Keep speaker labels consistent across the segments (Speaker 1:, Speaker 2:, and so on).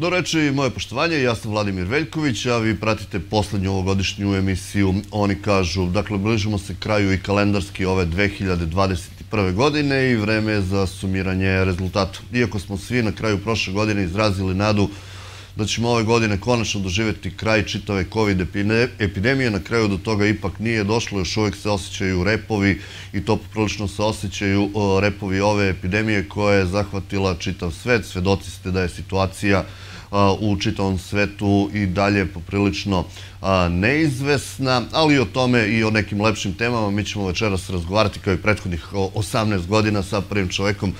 Speaker 1: Do reči, moje poštovanje, ja sam Vladimir Veljković, a vi pratite poslednju ovogodišnju emisiju Oni kažu. Dakle, bližimo se kraju i kalendarski ove 2021. godine i vreme je za sumiranje rezultata. Iako smo svi na kraju prošle godine izrazili nadu da ćemo ove godine konačno doživjeti kraj čitave COVID epidemije. Na kraju do toga ipak nije došlo, još uvek se osjećaju repovi i to prilično se osjećaju repovi ove epidemije koja je zahvatila čitav svet. Svedoci ste da je situacija u čitavom svetu i dalje poprilično neizvesna, ali o tome i o nekim lepšim temama mi ćemo večeras razgovarati kao i prethodnih 18 godina sa prvim čovekom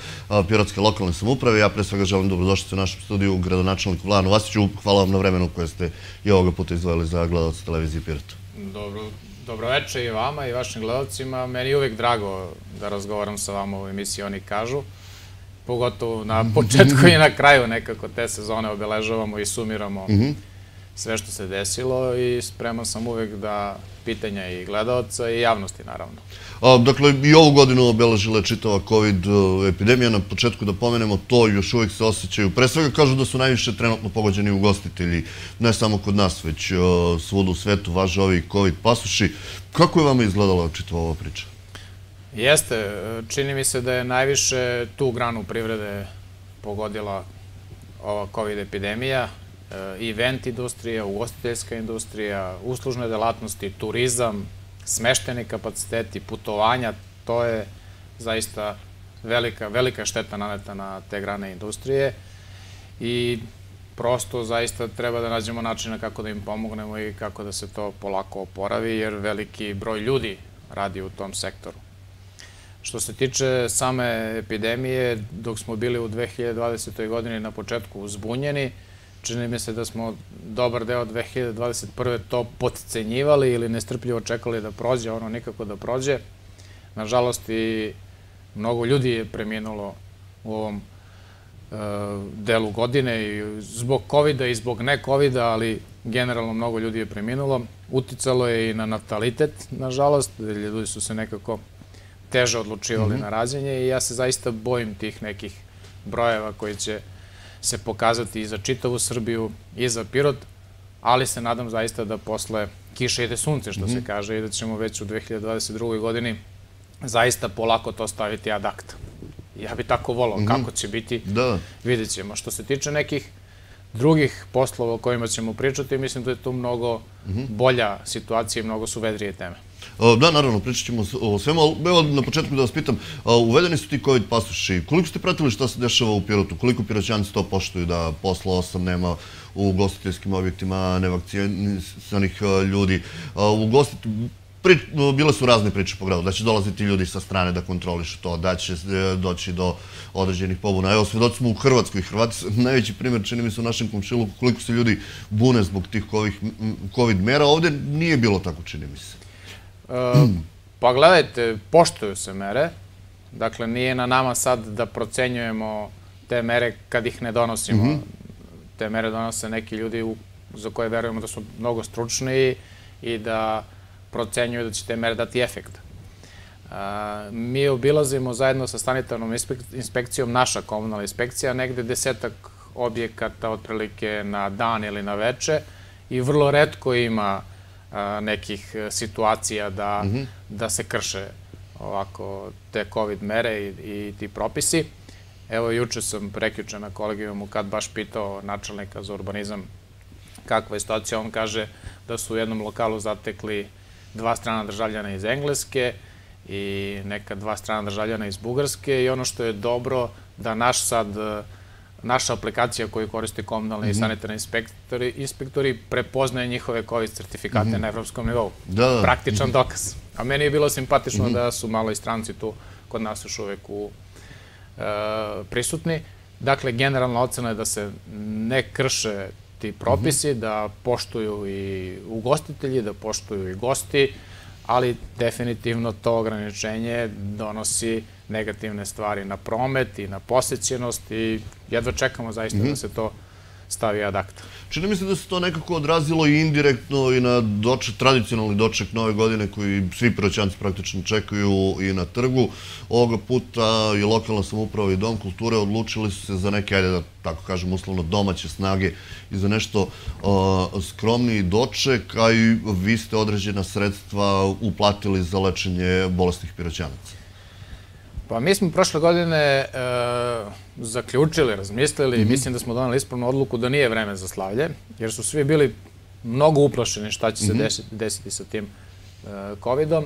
Speaker 1: Pirotske lokalne samuprave. Ja pre svega želim dobrodošlicu u našem studiju gradonačelniku Vlanu Vasiću. Hvala vam na vremenu koje ste i ovoga puta izdvojili za gledalce televizije Pirota.
Speaker 2: Dobro, dobro i vama i vašim gledalcima. Meni je uvek drago da razgovaram sa vama u emisiji Oni kažu pogotovo na početku i na kraju nekako te sezone obeležavamo i sumiramo mhm. sve što se desilo i spreman sam uvek da pitanja i gledalca i javnosti naravno.
Speaker 1: dakle, i ovu godinu obeležila je čitava COVID e, epidemija. Na početku da pomenemo to, još uvek se osjećaju. Pre svega kažu da su najviše trenutno pogođeni ugostitelji, ne samo kod nas, već e, svuda u svetu važe ovi COVID pasuši. Kako je vama izgledala čitava ova priča?
Speaker 2: Jeste, čini mi se da je najviše tu granu privrede pogodila ova COVID epidemija, eh, event industrija, ugostiteljska industrija, uslužne delatnosti, turizam, smešteni kapaciteti, putovanja, to je zaista velika, velika šteta naneta na te grane industrije i prosto zaista treba da nađemo načina kako da im pomognemo i kako da se to polako oporavi, jer veliki broj ljudi radi u tom sektoru. Što se tiče same epidemije, dok smo bili u 2020. godini na početku uzbunjeni, čini mi se da smo dobar deo 2021. to potcenjivali ili nestrpljivo čekali da prođe, ono nikako da prođe. Nažalost i mnogo ljudi je preminulo u ovom e, delu godine i zbog COVID-a i zbog ne COVID-a, ali generalno mnogo ljudi je preminulo. Uticalo je i na natalitet, nažalost, ljudi su se nekako teže odlučivali mm -hmm. na rađenje i ja se zaista bojim tih nekih brojeva koji će se pokazati i za čitavu Srbiju i za Pirot, ali se nadam zaista da posle kiše ide sunce, što mm -hmm. se mhm. kaže, i da ćemo već u 2022. godini zaista polako to staviti ad Ja bih tako volao. Mm -hmm. Kako će biti, da. vidjet ćemo. Što se tiče nekih drugih poslova o kojima ćemo pričati i mislim da je tu mnogo bolja situacija i mnogo su vedrije teme.
Speaker 1: E, da, naravno, pričat ćemo o svemu, ali evo na početku da vas pitam, e, uvedeni su ti COVID pasuši, koliko ste pratili šta se dešava u Pirotu, koliko piroćani to poštuju da posla osam nema u gostiteljskim objektima nevakcinisanih e, ljudi, u gostit E, bile su razne priče po gradu, da će dolaziti ljudi sa strane da kontrolišu to, da će e, doći do određenih pobuna. Evo, svedoci smo u Hrvatskoj. i su najveći primjer čini mi se u našem komšilu, koliko se ljudi bune zbog tih COVID mera. Ovdje nije bilo tako, čini mi se.
Speaker 2: E, pa gledajte, poštuju se mere. Dakle, nije na nama sad da procenjujemo te mere kad ih ne donosimo. Mhm. Te mere donose neki ljudi u, za koje verujemo da su mnogo stručni i da procenjuje da će te mere dati efekta. Mi obilazimo zajedno sa sanitarnom inspekcijom, naša komunalna inspekcija, negde desetak objekata otprilike na dan ili na veče i vrlo redko ima nekih situacija da, mhm. da se krše ovako te COVID mere i, i ti propisi. Evo, juče sam prekjuče na mu kad baš pitao načelnika za urbanizam kakva je situacija. On kaže da su u jednom lokalu zatekli dva strana državljana iz Engleske i neka dva strana državljana iz Bugarske i ono što je dobro da naš sad naša aplikacija koju koriste komunalni mm -hmm. i mhm. sanitarni inspektori, inspektori prepoznaje njihove COVID certifikate mm -hmm. na evropskom nivou. Da. da. Praktičan mm -hmm. dokaz. A meni je bilo simpatično mhm. da su malo i stranci tu kod nas još uvek u, e, prisutni. Dakle, generalna ocena je da se ne krše ti propisi, mm -hmm. da poštuju i ugostitelji, da poštuju i gosti, ali definitivno to ograničenje donosi negativne stvari na promet i na posjećenost i jedva čekamo zaista mm -hmm. da mhm. se to stavi ad acta. Čini mi se da se to nekako
Speaker 1: odrazilo i indirektno i na doček, tradicionalni doček nove godine koji svi piroćanci praktično čekaju i na trgu. Ovoga puta i lokalna samuprava i Dom kulture odlučili su se za neke, ajde da tako kažem uslovno, domaće snage i za nešto uh, skromniji doček, a i vi ste određena sredstva uplatili za lečenje bolestnih piroćanaca.
Speaker 2: Pa mi smo prošle godine e, zaključili, razmislili i mhm. mislim da smo donali ispravnu odluku da nije vreme za slavlje, jer su svi bili mnogo uplašeni šta će se mhm. desiti, sa tim e, COVID-om.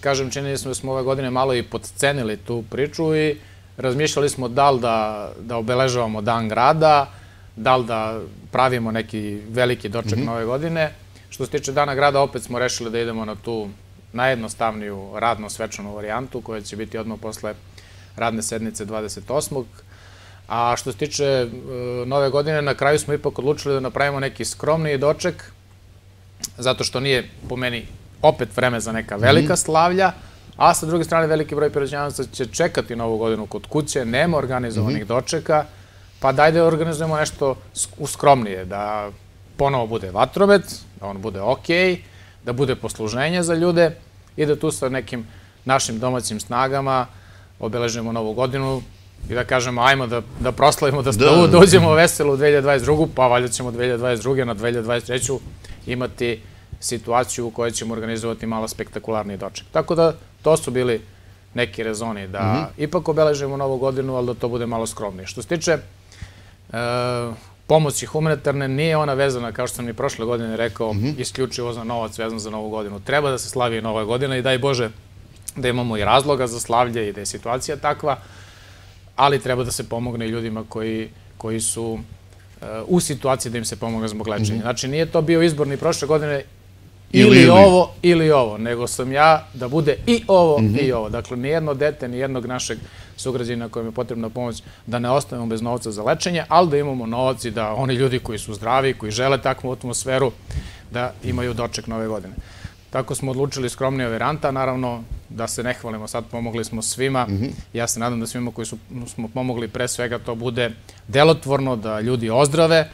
Speaker 2: Kažem, činili smo da smo ove godine malo i podcenili tu priču i razmišljali smo da li da, da obeležavamo dan grada, da li da pravimo neki veliki doček mhm. nove godine. Što se tiče dana grada, opet smo rešili da idemo na tu najjednostavniju radno svečanu varijantu koja će biti odmah posle radne sednice 28. A što se tiče e, nove godine, na kraju smo ipak odlučili da napravimo neki skromniji doček, zato što nije po meni opet vreme za neka velika mhm. slavlja, a sa druge strane veliki broj pirođanjaca će čekati novu godinu kod kuće, nema organizovanih mhm. dočeka, pa dajde da organizujemo nešto uskromnije, da ponovo bude vatromet, da on bude okej, da bude posluženje za ljude, i da tu sa nekim našim domaćim snagama obeležimo novu godinu i da kažemo ajmo da, da proslavimo, da, da. dođemo veselo u 2022. pa valjat ćemo 2022. na 2023. imati situaciju u kojoj ćemo organizovati malo spektakularni doček. Tako da to su bili neki rezoni da mm -hmm. ipak obeležimo novu godinu, ali da to bude malo skromnije. Što se tiče e, pomoći humanitarne nije ona vezana, kao što sam i prošle godine rekao, mm -hmm. isključivo za novac vezan za novu godinu. Treba da se slavi nova godina i daj Bože da imamo i razloga za slavlje i da je situacija takva, ali treba da se pomogne i ljudima koji, koji su e, u situaciji da im se pomoga zbog lečenja. Mhm. Znači, nije to bio izbor ni prošle godine ili, ovo ili ovo, nego sam ja da bude i ovo mhm. i ovo. Dakle, nijedno dete, nijednog našeg sugrađina kojem je potrebna pomoć da ne ostavimo bez novca za lečenje, ali da imamo novac i da oni ljudi koji su zdravi, koji žele takvu atmosferu, da imaju doček nove godine. Tako smo odlučili skromnije veranta, naravno da se ne hvalimo, sad pomogli smo svima. Mhm. Ja se nadam da svima koji smo pomogli pre svega to bude delotvorno, da ljudi ozdrave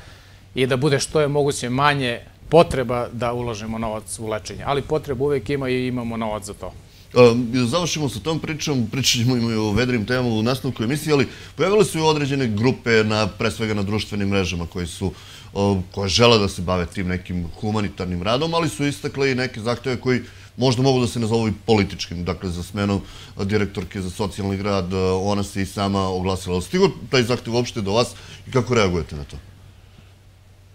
Speaker 2: i da bude što je moguće manje potreba da uložimo novac u lečenje, ali potreba uvek ima i imamo novac za to.
Speaker 1: E, završimo sa tom pričom, pričamo i o vedrim temama u nastavku emisije, ali pojavile su i određene grupe, na, pre svega na društvenim mrežama, koje su koje žele da se bave tim nekim humanitarnim radom, ali su istakle i neke zahteve koji možda mogu da se nazovu i političkim, dakle za smenu direktorke za socijalni grad, e, ona se i sama oglasila. Stigo taj
Speaker 2: zahtev uopšte do vas i kako reagujete na to?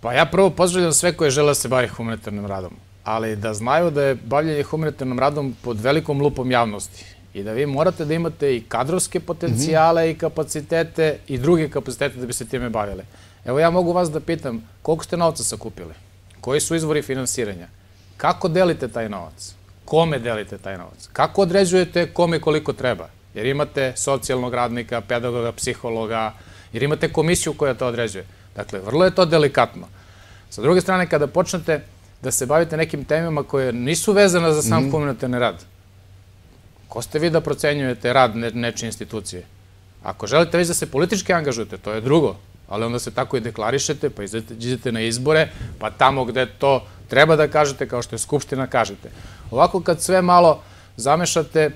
Speaker 2: Pa ja prvo pozdravljam sve koje žele da se bavi humanitarnim radom, ali da znaju da je bavljanje humanitarnim radom pod velikom lupom javnosti i da vi morate da imate i kadrovske potencijale i kapacitete i druge kapacitete da bi se time bavili. Evo ja mogu vas da pitam koliko ste novca sakupili, koji su izvori finansiranja, kako delite taj novac, kome delite taj novac, kako određujete kome koliko treba, jer imate socijalnog radnika, pedagoga, psihologa, jer imate komisiju koja to određuje. Dakle, vrlo je to delikatno. Sa druge strane, kada počnete da se bavite nekim temama koje nisu vezane za sam komunitarni mhm. rad, ko ste vi da procenjujete rad nečije institucije? Ako želite već da se politički angažujete, to je drugo, ali onda se tako i deklarišete, pa izdete na izbore, pa tamo gde to treba da kažete, kao što je Skupština, kažete. Ovako kad sve malo zamešate,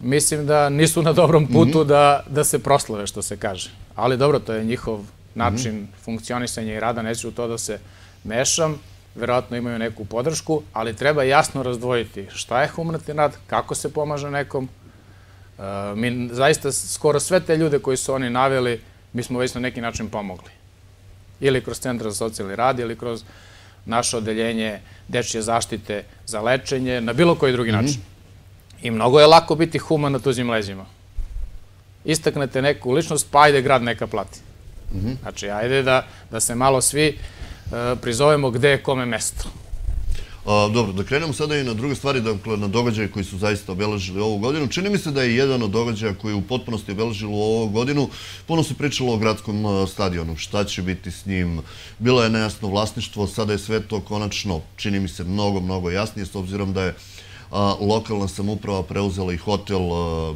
Speaker 2: mislim da nisu na dobrom putu mhm. da, da se proslave, što se kaže. Ali dobro, to je njihov način mm -hmm. funkcionisanja i rada, neću u to da se mešam, verovatno imaju neku podršku, ali treba jasno razdvojiti šta je humanitni rad, kako se pomaže nekom. E, mi zaista skoro sve te ljude koji su oni naveli, mi smo već na neki način pomogli. Ili kroz Centra za socijalni rad, ili kroz naše odeljenje dečje zaštite za lečenje, na bilo koji drugi mm -hmm. način. I mnogo je lako biti human na tuđim leđima. Istaknete neku ličnost, pa ajde grad neka plati. Mhm. Znači, ajde da, da se malo svi e, prizovemo gde je kome mesto.
Speaker 1: dobro, da krenemo sada i na druge stvari, dakle, na događaje koji su zaista obeležili ovu godinu. Čini mi se da je jedan od događaja koji je u potpunosti obeležilo ovu godinu, puno se pričalo o gradskom e, stadionu, šta će biti s njim. Bilo je nejasno vlasništvo, sada je sve to konačno, čini mi se, mnogo, mnogo jasnije, s obzirom da je lokalna samuprava preuzela i hotel,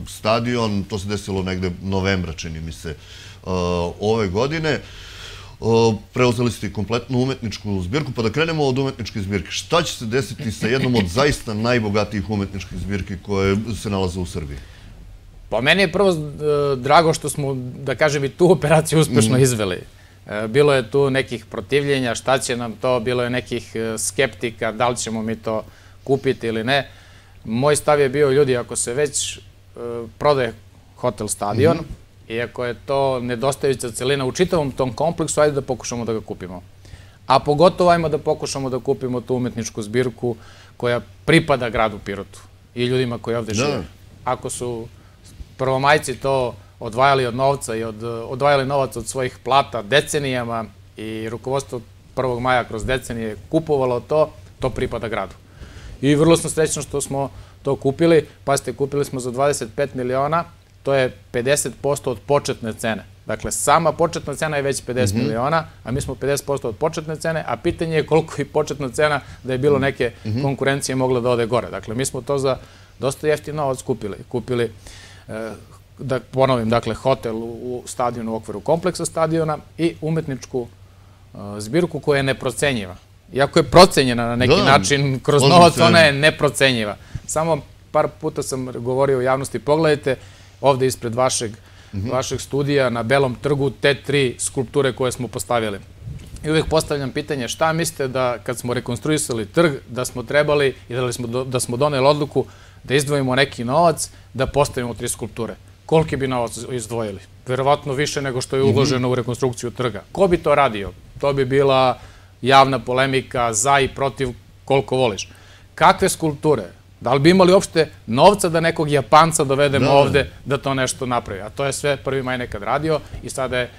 Speaker 1: stadion, to se desilo negde novembra, čini mi se, ove godine. Preuzeli ste i kompletnu umetničku zbirku, pa da krenemo od umetničke zbirke. Šta će se desiti sa jednom od zaista najbogatijih umetničkih zbirki koje se nalaze u Srbiji?
Speaker 2: Pa meni je prvo e, drago što smo, da kažem, i tu operaciju uspešno mm. izveli. E, bilo je tu nekih protivljenja, šta će nam to, bilo je nekih e, skeptika, da li ćemo mi to kupiti ili ne. Moj stav je bio, ljudi, ako se već uh, prodaje hotel stadion, mm -hmm. iako je to nedostajuća celina u čitavom tom kompleksu, ajde da pokušamo da ga kupimo. A pogotovo ajmo da pokušamo da kupimo tu umetničku zbirku koja pripada gradu Pirotu i ljudima koji ovde da. žive. Da. Ako su prvomajci to odvajali od novca i od, odvajali novac od svojih plata decenijama i rukovodstvo 1. maja kroz decenije kupovalo to, to pripada gradu. I vrlo sam srećan što smo to kupili. Pazite, kupili smo za 25 miliona, to je 50% od početne cene. Dakle, sama početna cena je već 50 mhm. miliona, a mi smo 50% od početne cene, a pitanje je koliko je početna cena da je bilo mhm. neke mhm. konkurencije mogla da ode gore. Dakle, mi smo to za dosta jeftino odskupili. Kupili, e, da ponovim, dakle, hotel u stadionu u okviru kompleksa stadiona i umetničku e, zbirku koja je neprocenjiva. Iako je procenjena na neki da, da. način, kroz novac da. ona je neprocenjiva. Samo par puta sam govorio u javnosti, pogledajte ovde ispred vašeg, mhm. vašeg studija na Belom trgu te tri skulpture koje smo postavili. I uvijek postavljam pitanje šta mislite da kad smo rekonstruisali trg, da smo trebali i da, smo, doneli odluku da izdvojimo neki novac, da postavimo tri skulpture. Koliki bi novac izdvojili? Verovatno više nego što je mhm. uloženo u rekonstrukciju trga. Ko bi to radio? To bi bila javna polemika za i protiv koliko voliš. Kakve skulpture? Da li bi imali uopšte novca da nekog Japanca dovedemo da. ovde da to nešto napravi? A to je sve prvi maj nekad radio i sada je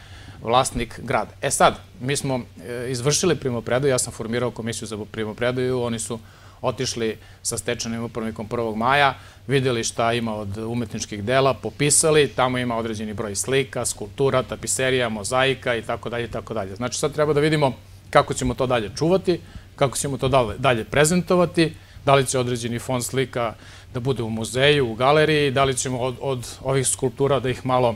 Speaker 2: vlasnik grada. E sad, mi smo e, izvršili primopredaju, ja sam formirao komisiju za primopredaju, oni su otišli sa stečanim upravnikom 1. maja, videli šta ima od umetničkih dela, popisali, tamo ima određeni broj slika, skulptura, tapiserija, mozaika i tako dalje i tako dalje. Znači sad treba da vidimo Kako ćemo to dalje čuvati, kako ćemo to dalje, dalje prezentovati, da li će određeni fond slika da bude u muzeju, u galeriji, da li ćemo od, od ovih skulptura da ih malo e,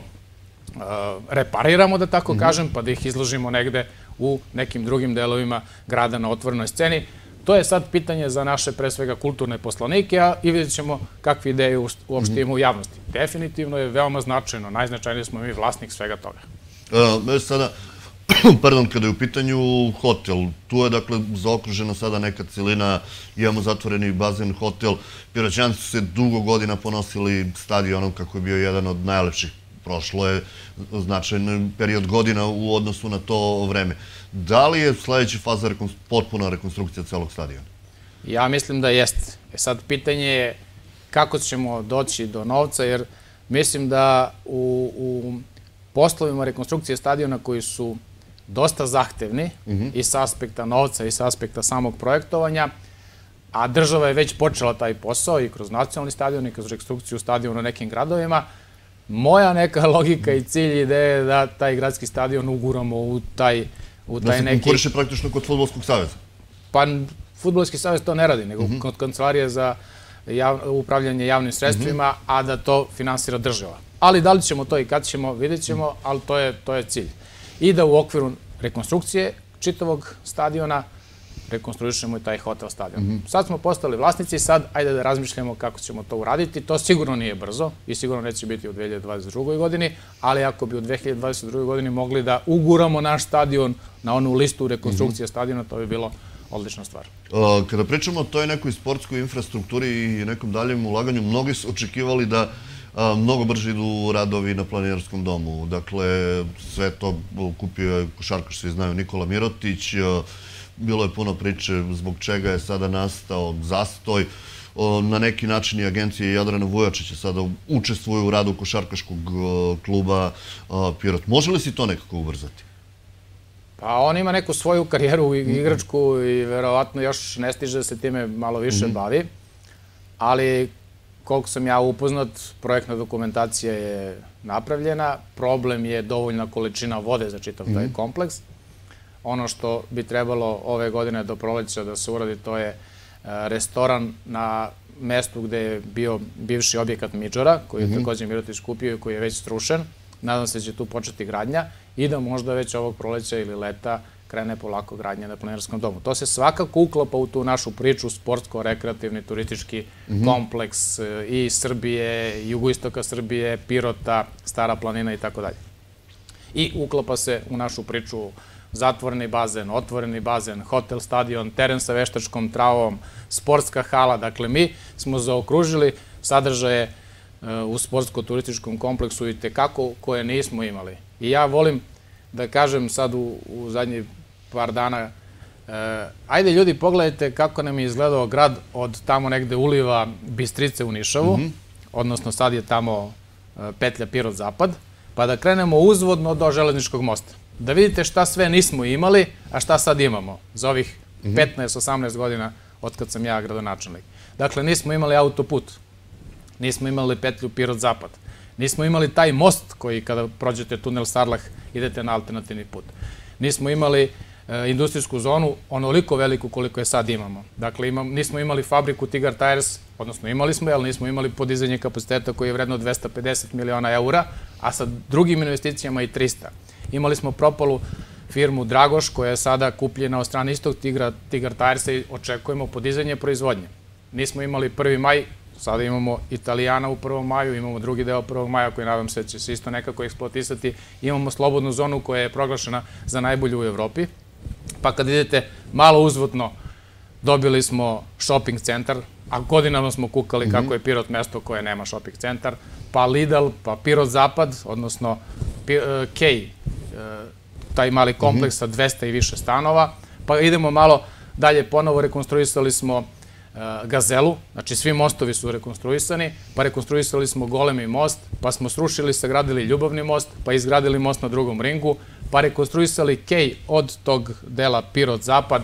Speaker 2: repariramo, da tako mhm. kažem, pa da ih izložimo negde u nekim drugim delovima grada na otvornoj sceni. To je sad pitanje za naše, pre svega, kulturne poslanike, a i vidjet ćemo kakve ideje uopšte mhm. ima u javnosti. Definitivno je veoma značajno, najznačajniji smo mi vlasnik svega toga.
Speaker 1: E, e, pardon, kada je u pitanju hotel, tu je dakle zaokružena sada neka celina, imamo zatvoreni bazen hotel, Piraćanci su se dugo godina ponosili stadionom kako je bio jedan od najlepših prošlo je značajan period godina u odnosu na to vreme. Da li je sledeća faza potpuna rekonstrukcija celog stadiona?
Speaker 2: Ja mislim da jeste. E sad pitanje je kako ćemo doći do novca, jer mislim da u, u poslovima rekonstrukcije stadiona koji su dosta zahtevni mm -hmm. i sa aspekta novca i sa aspekta samog projektovanja, a država je već počela taj posao i kroz nacionalni stadion i kroz rekonstrukciju stadiona u nekim gradovima. Moja neka logika i cilj ideje je da taj gradski stadion uguramo u taj, u da taj da neki... Da se konkuriše praktično kod Futbolskog saveza? Pa, Futbolski savez to ne radi, nego mm -hmm. kod Kancelarije za jav, upravljanje javnim sredstvima, mm -hmm. a da to finansira država. Ali da li ćemo to i kad ćemo, vidjet ćemo, mhm. ali to je, to je cilj i da u okviru rekonstrukcije čitavog stadiona rekonstruišemo i taj hotel stadion. Mhm. Sad smo postali vlasnici, sad ajde da razmišljamo kako ćemo to uraditi. To sigurno nije brzo i sigurno neće biti u 2022. godini, ali ako bi u 2022. godini mogli da uguramo naš stadion na onu listu rekonstrukcije mhm. stadiona, to bi bilo odlična stvar.
Speaker 1: kada pričamo o toj nekoj sportskoj infrastrukturi i nekom daljem ulaganju, mnogi su očekivali da mnogo brže idu radovi na planinarskom domu. Dakle, sve to kupio je košarkaš, je znaju, Nikola Mirotić. Bilo je puno priče zbog čega je sada nastao zastoj. Na neki način i agencije Jadrana Vujačića sada učestvuju u radu košarkaškog kluba Pirot. Može li si to nekako ubrzati?
Speaker 2: Pa on ima neku svoju karijeru igračku i verovatno još ne stiže da se time malo više mhm. bavi. Ali koliko sam ja upoznat, projektna dokumentacija je napravljena, problem je dovoljna količina vode za čitav taj mhm. kompleks. Ono što bi trebalo ove godine do proleća da se uradi, to je e, restoran na mestu gde je bio bivši objekat Miđora, koji je mhm. takođe Mirotić kupio i koji je već strušen. Nadam se da će tu početi gradnja i da možda već ovog proleća ili leta uh, krene polako gradnje na planinarskom domu. To se svakako uklapa u tu našu priču sportsko-rekreativni turistički mhm. kompleks eh, i Srbije, jugoistoka Srbije, Pirota, Stara planina i tako dalje. I uklapa se u našu priču zatvoreni bazen, otvoreni bazen, hotel, stadion, teren sa veštačkom travom, sportska hala. Dakle, mi smo zaokružili sadržaje eh, u sportsko-turističkom kompleksu i tekako koje nismo imali. I ja volim da kažem sad u, u zadnje par dana. E, ajde ljudi, pogledajte kako nam je izgledao grad od tamo negde uliva Bistrice u Nišavu, mhm. odnosno sad je tamo e, petlja Pirot Zapad, pa da krenemo uzvodno do železničkog mosta. Da vidite šta sve nismo imali, a šta sad imamo za ovih 15-18 mhm. godina od kad sam ja gradonačelnik. Dakle, nismo imali autoput, nismo imali petlju Pirot Zapad, nismo imali taj most koji kada prođete tunel Sarlah idete na alternativni put. Nismo imali Eh, industrijsku zonu onoliko veliku koliko je sad imamo. Dakle, nismo imali fabriku Tigar Tires, odnosno imali smo, ali nismo imali podizanje kapaciteta koji je vredno 250 miliona eura, a sa drugim investicijama i 300. Imali smo propalu firmu Dragoš koja je sada kupljena od strane istog Tigra, Tigar Tiresa i očekujemo podizanje proizvodnje. Nismo imali 1. maj, sada imamo Italijana u 1. maju, imamo drugi deo 1. maja koji nadam se će se isto nekako eksploatisati. Imamo slobodnu zonu koja je proglašena za najbolju u Evropi, pa kad idete malo uzvotno, dobili smo shopping centar, a godinama smo kukali mhm. kako je Pirot mesto koje nema shopping centar, pa Lidl, pa Pirot Zapad, odnosno e, K, e, taj mali mhm. kompleks sa 200 i više stanova, pa idemo malo dalje, ponovo rekonstruisali smo e, Gazelu, znači svi mostovi su rekonstruisani, pa rekonstruisali smo Golemi most, pa smo srušili, sagradili Ljubavni most, pa izgradili most na drugom ringu, pa rekonstruisali kej od tog dela Pirot-Zapad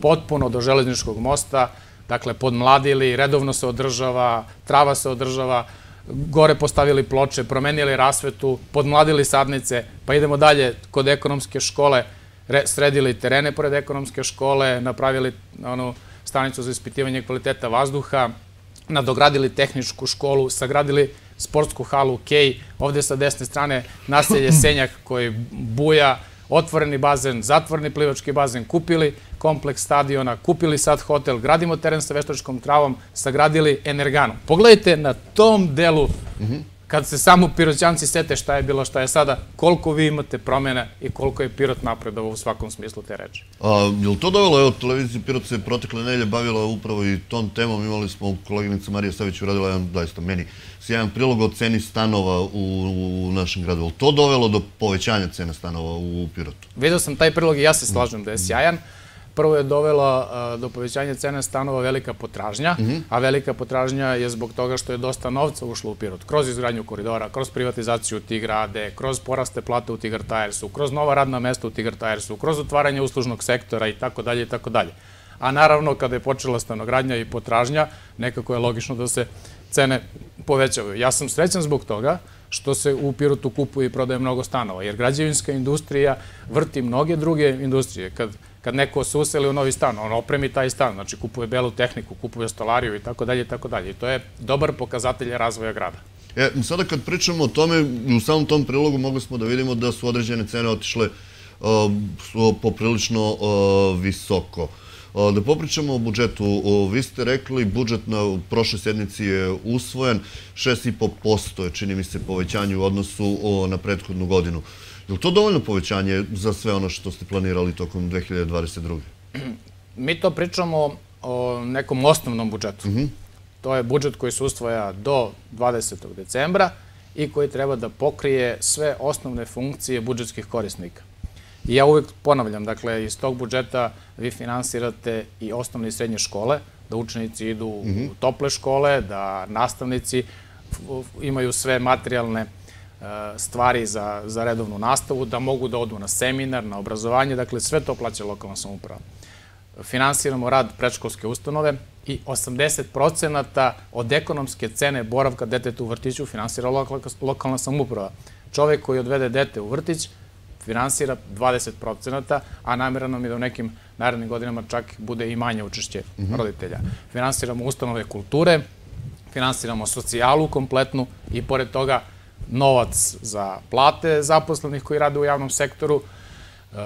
Speaker 2: potpuno do železničkog mosta, dakle podmladili, redovno se održava, trava se održava, gore postavili ploče, promenili rasvetu, podmladili sadnice, pa idemo dalje kod ekonomske škole, sredili terene pored ekonomske škole, napravili onu stanicu za ispitivanje kvaliteta vazduha, nadogradili tehničku školu, sagradili sportsku halu Kej, ovde sa desne strane naselje Senjak koji buja, otvoreni bazen, zatvoreni plivački bazen, kupili kompleks stadiona, kupili sad hotel, gradimo teren sa veštačkom travom, sagradili energanom. Pogledajte na tom delu mhm kad se samo piroćanci sete šta je bilo, šta je sada, koliko vi imate promjene i koliko je Pirot napredovao u svakom smislu te reči.
Speaker 1: je li to dovelo? Evo, televizija Pirot se protekle nelje bavila upravo i tom temom. Imali smo, koleginica Marija Savić uradila jedan, daista meni, sjajan prilog o ceni stanova u, našem gradu. Je li to dovelo do povećanja cena stanova u Pirotu?
Speaker 2: Vidao sam taj prilog i ja se slažem da je sjajan. Prvo je dovela do povećanja cene stanova velika potražnja, mhm. a velika potražnja je zbog toga što je dosta novca ušlo u Pirot. Kroz izgradnju koridora, kroz privatizaciju Tigrade, kroz poraste plate u Tigar Tiresu, kroz nova radna mesta u Tigar Tiresu, kroz otvaranje uslužnog sektora i tako dalje i tako dalje. A naravno, kada je počela stanogradnja i potražnja, nekako je logično da se cene povećavaju. Ja sam srećan zbog toga što se u Pirotu kupuje i prodaje mnogo stanova, jer građevinska industrija vrti mnoge druge industrije. Kad kad neko se useli u novi stan, on opremi taj stan, znači kupuje belu tehniku, kupuje stolariju i tako dalje i tako dalje. I to je dobar pokazatelj razvoja grada.
Speaker 1: E, sada kad pričamo o tome, u samom tom prilogu mogli smo da vidimo da su određene cene otišle su poprilično visoko. da popričamo o budžetu. Vi ste rekli, budžet na prošle sednici je usvojen, 6,5% je, čini mi se, povećanje u odnosu na prethodnu godinu. Je li to dovoljno povećanje za sve ono što ste planirali tokom 2022.
Speaker 2: Mi to pričamo o nekom osnovnom budžetu. Mm -hmm. To je budžet koji se ustvoja do 20. decembra i koji treba da pokrije sve osnovne funkcije budžetskih korisnika. I ja uvek ponavljam, dakle, iz tog budžeta vi finansirate i osnovne i srednje škole, da učenici idu mm -hmm. u mhm. tople škole, da nastavnici imaju sve materijalne E, stvari za, za redovnu nastavu, da mogu da odu na seminar, na obrazovanje, dakle sve to plaća lokalna samuprava. Finansiramo rad predškolske ustanove i 80% od ekonomske cene boravka deteta u vrtiću finansira lokalna samuprava. Čovek koji odvede dete u vrtić finansira 20%, a namjera nam je da u nekim narednim godinama čak bude i manje učešće mhm. roditelja. Finansiramo ustanove kulture, finansiramo socijalu kompletnu i pored toga novac za plate zaposlenih koji rade u javnom sektoru, e,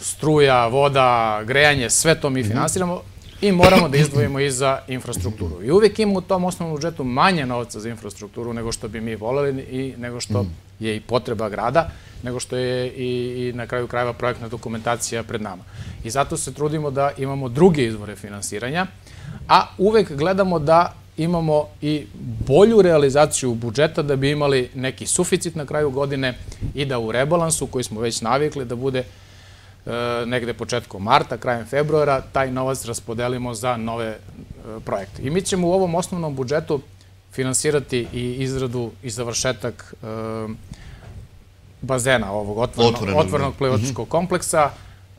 Speaker 2: struja, voda, grejanje, sve to mi mhm. finansiramo i moramo da izdvojimo i za infrastrukturu. I uvek imamo u tom osnovnom budžetu manje novca za infrastrukturu nego što bi mi voleli i nego što mhm. je i potreba grada, nego što je i, i na kraju krajeva projektna dokumentacija pred nama. I zato se trudimo da imamo druge izvore finansiranja, a uvek gledamo da imamo i bolju realizaciju budžeta da bi imali neki suficit na kraju godine i da u rebalansu koji smo već navikli da bude e, negde početkom marta, krajem februara, taj novac raspodelimo za nove e, projekte. I mi ćemo u ovom osnovnom budžetu finansirati i izradu i završetak e, bazena ovog otvornog, otvornog da. mhm. kompleksa,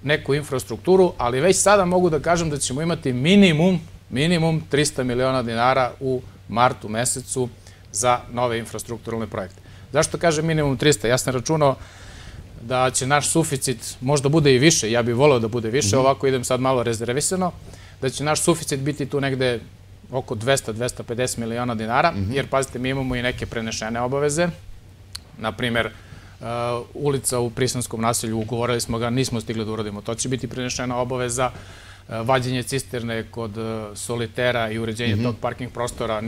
Speaker 2: neku infrastrukturu, ali već sada mogu da kažem da ćemo imati minimum minimum 300 miliona dinara u martu mesecu za nove infrastrukturalne projekte. Zašto kažem minimum 300? Ja sam računao da će naš suficit možda bude i više, ja bih voleo da bude više, mhm. ovako idem sad malo rezervisano, da će naš suficit biti tu negde oko 200-250 miliona dinara, mhm. jer pazite, mi imamo i neke prenešene obaveze, na primer, uh, ulica u Prisanskom naselju, ugovorili smo ga, nismo stigli da uradimo. To će biti prenešena obaveza Eh, vađenje cisterne kod eh, solitera i uređenje mhm. tog parking prostora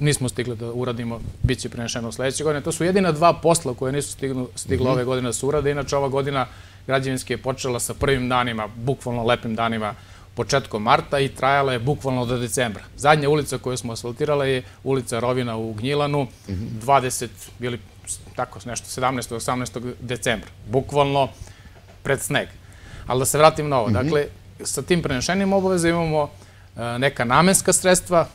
Speaker 2: nismo stigli da uradimo, bit će prenešeno sledeće godine. To su jedina dva posla koje nisu stiglo, stiglo mhm. ove godine da se urade. Inače, ova godina građevinski je počela sa prvim danima, bukvalno lepim danima početkom marta i trajala je bukvalno do decembra. Zadnja ulica koju smo asfaltirali je ulica Rovina u Gnjilanu, 20 mhm. ili tako nešto, 17. 18. decembra. Bukvalno pred sneg. Ali da se vratim na ovo. Dakle, sa tim prenešenim obaveza imamo e, neka namenska sredstva.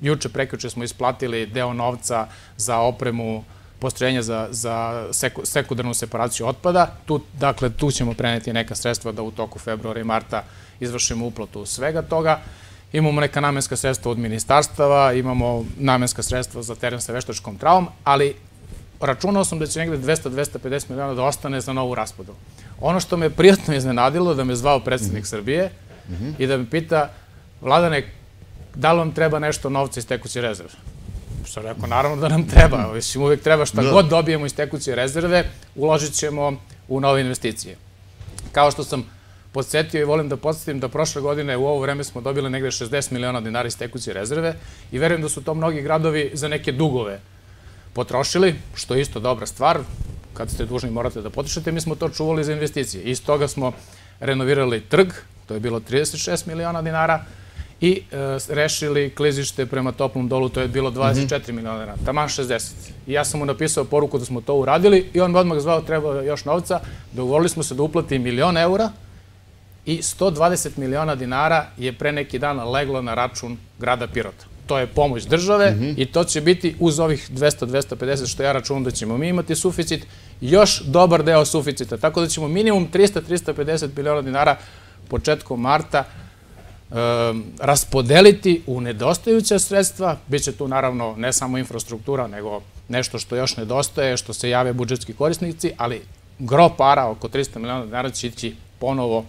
Speaker 2: Juče, prekjuče smo isplatili deo novca za opremu postrojenja za, za sekundarnu separaciju otpada. Tu, dakle, tu ćemo preneti neka sredstva da u toku februara i marta izvršimo uplatu svega toga. Imamo neka namenska sredstva od ministarstava, imamo namenska sredstva za teren sa veštačkom travom, ali računao sam da će negde 200-250 miliona da ostane za novu raspodelu. Ono što me prijatno iznenadilo da me zvao predsednik mhm. Srbije mhm. i da me pita, Vladane, da li vam treba nešto novca iz tekuće rezerve? Što rekao, naravno da nam treba. Mislim, uvek treba šta da. god dobijemo iz tekuće rezerve, uložit ćemo u nove investicije. Kao što sam podsjetio i volim da podsjetim da prošle godine u ovo vreme smo dobili negde 60 miliona dinara iz tekuće rezerve i verujem da su to mnogi gradovi za neke dugove potrošili, što je isto dobra stvar kad ste dužni morate da potišete, mi smo to čuvali za investicije. Iz toga smo renovirali trg, to je bilo 36 miliona dinara, i e, rešili klizište prema toplom dolu, to je bilo 24 miliona dinara, tamo 60. I ja sam mu napisao poruku da smo to uradili i on me odmah zvao treba još novca, dogovorili smo se da uplati milion eura i 120 miliona dinara je pre neki dan leglo na račun grada Pirota to je pomoć države mm -hmm. i to će biti uz ovih 200-250 što ja računam da ćemo mi imati suficit, još dobar deo suficita. Tako da ćemo minimum 300-350 miliona dinara početkom marta um, raspodeliti u nedostajuća sredstva. Biće tu naravno ne samo infrastruktura, nego nešto što još nedostaje, što se jave budžetski korisnici, ali gro para, oko 300 miliona dinara će ići ponovo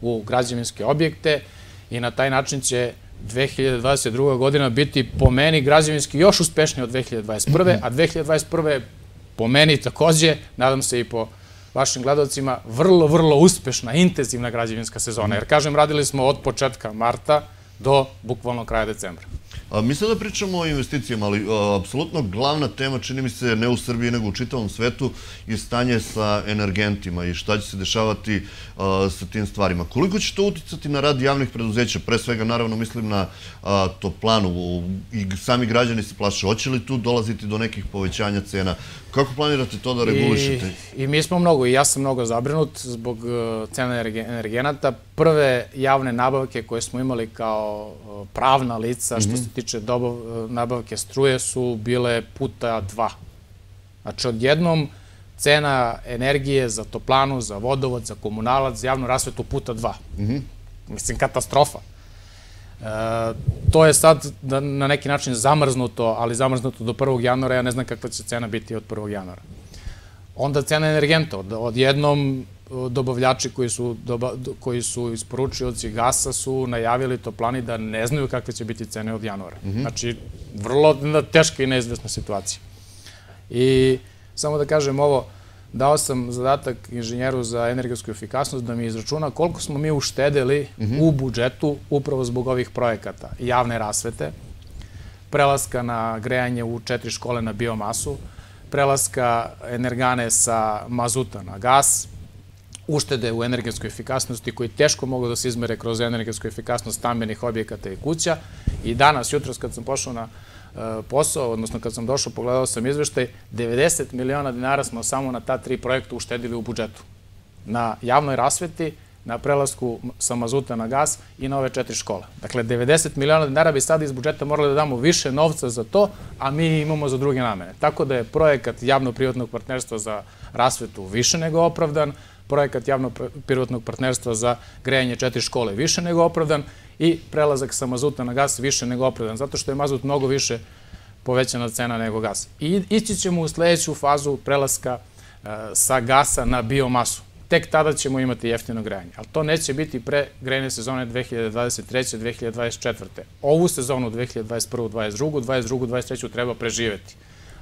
Speaker 2: u građevinske objekte i na taj način će 2022. godina biti po meni građevinski još uspešniji od 2021. a 2021. je po meni takođe, nadam se i po vašim gledalcima, vrlo, vrlo uspešna, intenzivna građevinska sezona. Jer, kažem, radili smo od početka marta do bukvalno kraja decembra. A, mi sada pričamo o investicijama, ali apsolutno glavna
Speaker 1: tema, čini mi se, ne u Srbiji, nego u čitavom svetu, je stanje sa energentima i šta će se dešavati sa tim stvarima. Koliko će to uticati na rad javnih preduzeća? Pre svega, naravno, mislim na toplanu. I sami građani se plaše. Hoće li tu dolaziti do nekih povećanja cena? Kako planirate to da regulišete?
Speaker 2: I, I mi smo mnogo, i ja sam mnogo zabrinut zbog uh, cena energenata. Prve javne nabavke koje smo imali kao uh, pravna lica mm -hmm. što mhm. se tiče dobav, uh, nabavke struje su bile puta dva. Znači, odjednom cena energije za toplanu, za vodovod, za komunalac, za javnu rasvetu puta dva. Mm -hmm. Mislim, katastrofa. E, to je sad na neki način zamrznuto, ali zamrznuto do 1. januara, ja ne znam kakva će cena biti od 1. januara. Onda cena energenta, jednom e, dobavljači koji su, koji su isporučioci gasa su najavili to plani da ne znaju kakve će biti cene od januara. Mhm. Znači, vrlo teška i neizvesna situacija. I samo da kažem ovo, dao sam zadatak inženjeru za energetsku efikasnost da mi izračuna koliko smo mi uštedeli mm -hmm. u budžetu upravo zbog ovih projekata. Javne rasvete, prelaska na grejanje u četiri škole na biomasu, prelaska energane sa mazuta na gas, uštede u energetskoj efikasnosti koji teško mogu da se izmere kroz energetsku efikasnost stambenih objekata i kuća. I danas, jutros kad sam pošao na Eh, posao, odnosno kad sam došao, pogledao sam izveštaj, 90 miliona dinara smo samo na ta tri projekta uštedili u budžetu. Na javnoj rasveti, na prelasku sa mazuta na gas i na ove četiri škole. Dakle, 90 miliona dinara bi sad iz budžeta morali da damo više novca za to, a mi imamo za druge namene. Tako da je projekat javno-privatnog partnerstva za rasvetu više nego opravdan, projekat javno-privatnog partnerstva za grejanje četiri škole više nego opravdan i prelazak sa mazuta na gas više nego opravdan, zato što je mazut mnogo više povećana cena nego gas. I ići ćemo u sledeću fazu prelaska e, sa gasa na biomasu. Tek tada ćemo imati jeftino grejanje, ali to neće biti pre grejne sezone 2023. 2024. Ovu sezonu 2021. 2022. 2022. 2023. treba preživeti.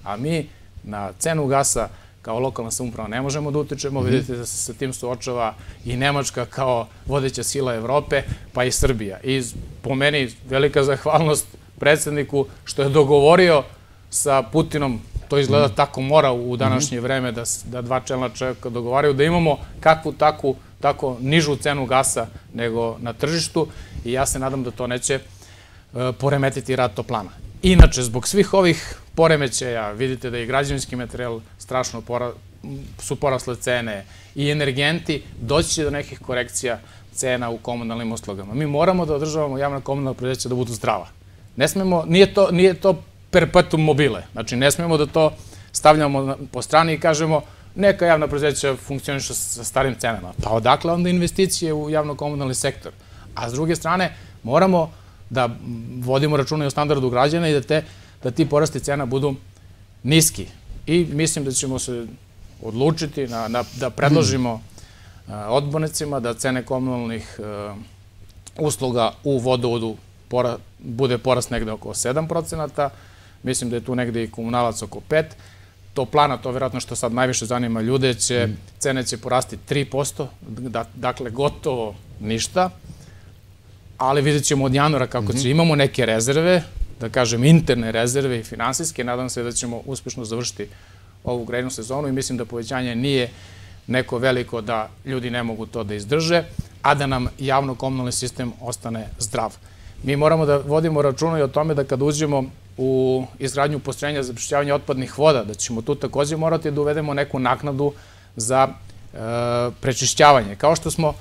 Speaker 2: A mi na cenu gasa kao lokalna samuprava ne možemo da utičemo, mhm. vidite da se sa tim suočava i Nemačka kao vodeća sila Evrope, pa i Srbija. I po meni velika zahvalnost predsedniku što je dogovorio sa Putinom, to izgleda mhm. tako mora u mhm. današnje vreme da, da dva čelna čovjeka dogovaraju, da imamo kakvu takvu tako nižu cenu gasa nego na tržištu i ja se nadam da to neće e, poremetiti rad toplana. Inače, zbog svih ovih poremećaja, vidite da je građevinski materijal strašno pora, su porasle cene i energenti, doći će do nekih korekcija cena u komunalnim uslogama. Mi moramo da održavamo javna komunalna preduzeća da budu zdrava. Ne smemo, nije to, nije to perpetuum mobile. Znači, ne smemo da to stavljamo po strani i kažemo neka javna preduzeća funkcionišu sa starim cenama. Pa odakle onda investicije u javno-komunalni sektor? A s druge strane, moramo da vodimo računa i o standardu građana i da, te, da ti porasti cena budu niski. I mislim da ćemo se odlučiti na, na, da predložimo hmm. odbornicima da cene komunalnih usluga u vodovodu bude porast negde oko 7%, mislim da je tu negde i komunalac oko 5%, plana, to vjerojatno što sad najviše zanima ljude, će, hmm. cene će porasti 3%, da, dakle gotovo ništa, ali vidjet ćemo od januara kako hmm. će, imamo neke rezerve, da kažem, interne rezerve i finansijske. Nadam se da ćemo uspešno završiti ovu grejnu sezonu i mislim da povećanje nije neko veliko da ljudi ne mogu to da izdrže, a da nam javno-komunalni sistem ostane zdrav. Mi moramo da vodimo računa i o tome da kad uđemo u izgradnju postrojenja za prišćavanje otpadnih voda, da ćemo tu takođe morati da uvedemo neku naknadu za e, prečišćavanje. Kao što smo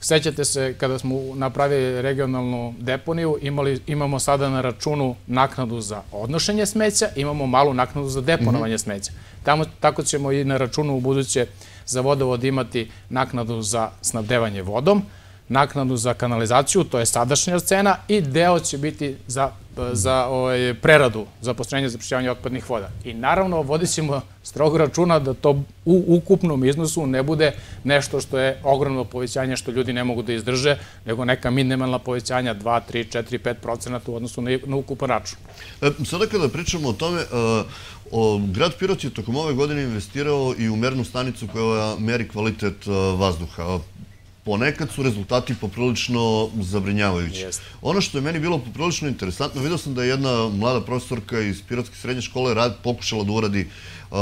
Speaker 2: Sećate se kada smo napravili regionalnu deponiju, imali, imamo sada na računu naknadu za odnošenje smeća, imamo malu naknadu za deponovanje mhm. smeća. Tamo, tako ćemo i na računu u buduće za vodovod imati naknadu za snabdevanje vodom, naknadu za kanalizaciju, to je sadašnja cena, i deo će biti za za ovaj, preradu, za postrojenje za prišćavanje otpadnih voda. I naravno, vodisimo strogo računa da to u ukupnom iznosu ne bude nešto što je ogromno povećanje što ljudi ne mogu da izdrže, nego neka minimalna povećanja 2, 3, 4, 5 procenata u odnosu na, na ukupan račun.
Speaker 1: E, sada kada pričamo o tome, e, grad Pirot je tokom ove godine investirao i u mernu stanicu koja meri kvalitet e, vazduha ponekad su rezultati poprilično zabrinjavajući. Ono što je meni bilo poprilično interesantno, vidio sam da je jedna mlada profesorka iz Pirotske srednje škole rad, pokušala da uradi uh,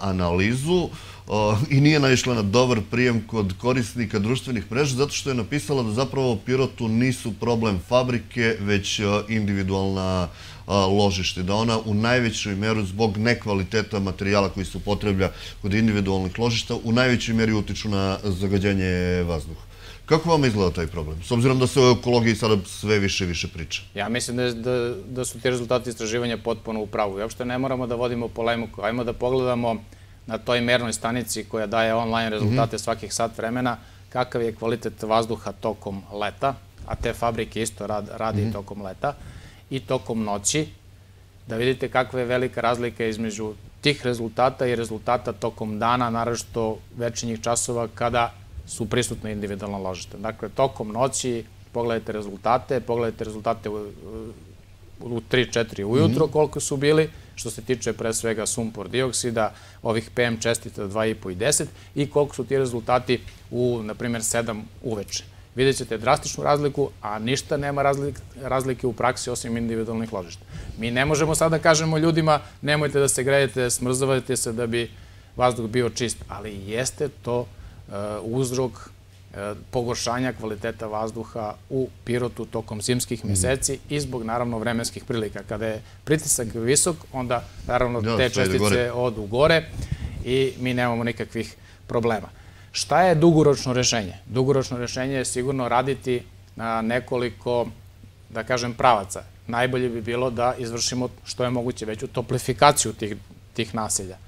Speaker 1: analizu uh, i nije naišla na dobar prijem kod korisnika društvenih mreža zato što je napisala da zapravo Pirotu nisu problem fabrike, već uh, individualna ložište, da ona u najvećoj meru zbog nekvaliteta materijala koji se upotreblja kod individualnih ložišta u najvećoj meri utiču na zagađanje vazduha. Kako vam izgleda taj problem? S obzirom da se o ekologiji sada sve više i više priča.
Speaker 2: Ja mislim da, da, da su ti rezultati istraživanja potpuno u pravu. uopšte ne moramo da vodimo polemiku. Ajmo da pogledamo na toj mernoj stanici koja daje online rezultate mhm. svakih sat vremena, kakav je kvalitet vazduha tokom leta, a te fabrike isto rad, radi mhm. tokom leta i tokom noći, da vidite kakva je velika razlika između tih rezultata i rezultata tokom dana, naravno većenjih časova kada su prisutne individualna ložite. Dakle, tokom noći pogledajte rezultate, pogledajte rezultate u, 3-4 ujutro mhm. koliko su bili, što se tiče pre svega sumpor dioksida, ovih PM čestica 2,5 i 10 i koliko su ti rezultati u, na primjer, 7 uveče vidjet ćete drastičnu razliku, a ništa nema razlike, razlike u praksi osim individualnih ložišta. Mi ne možemo sada da kažemo ljudima nemojte da se grejete, smrzavajte se da bi vazduh bio čist, ali jeste to eh, uzrok eh, pogoršanja kvaliteta vazduha u Pirotu tokom zimskih mhm. meseci i zbog naravno vremenskih prilika. Kada je pritisak visok, onda naravno da, te čestice odu gore i mi nemamo nikakvih problema. Šta je dugoročno rešenje? Dugoročno rešenje je sigurno raditi na nekoliko, da kažem, pravaca. Najbolje bi bilo da izvršimo što je moguće veću toplifikaciju tih, tih naselja.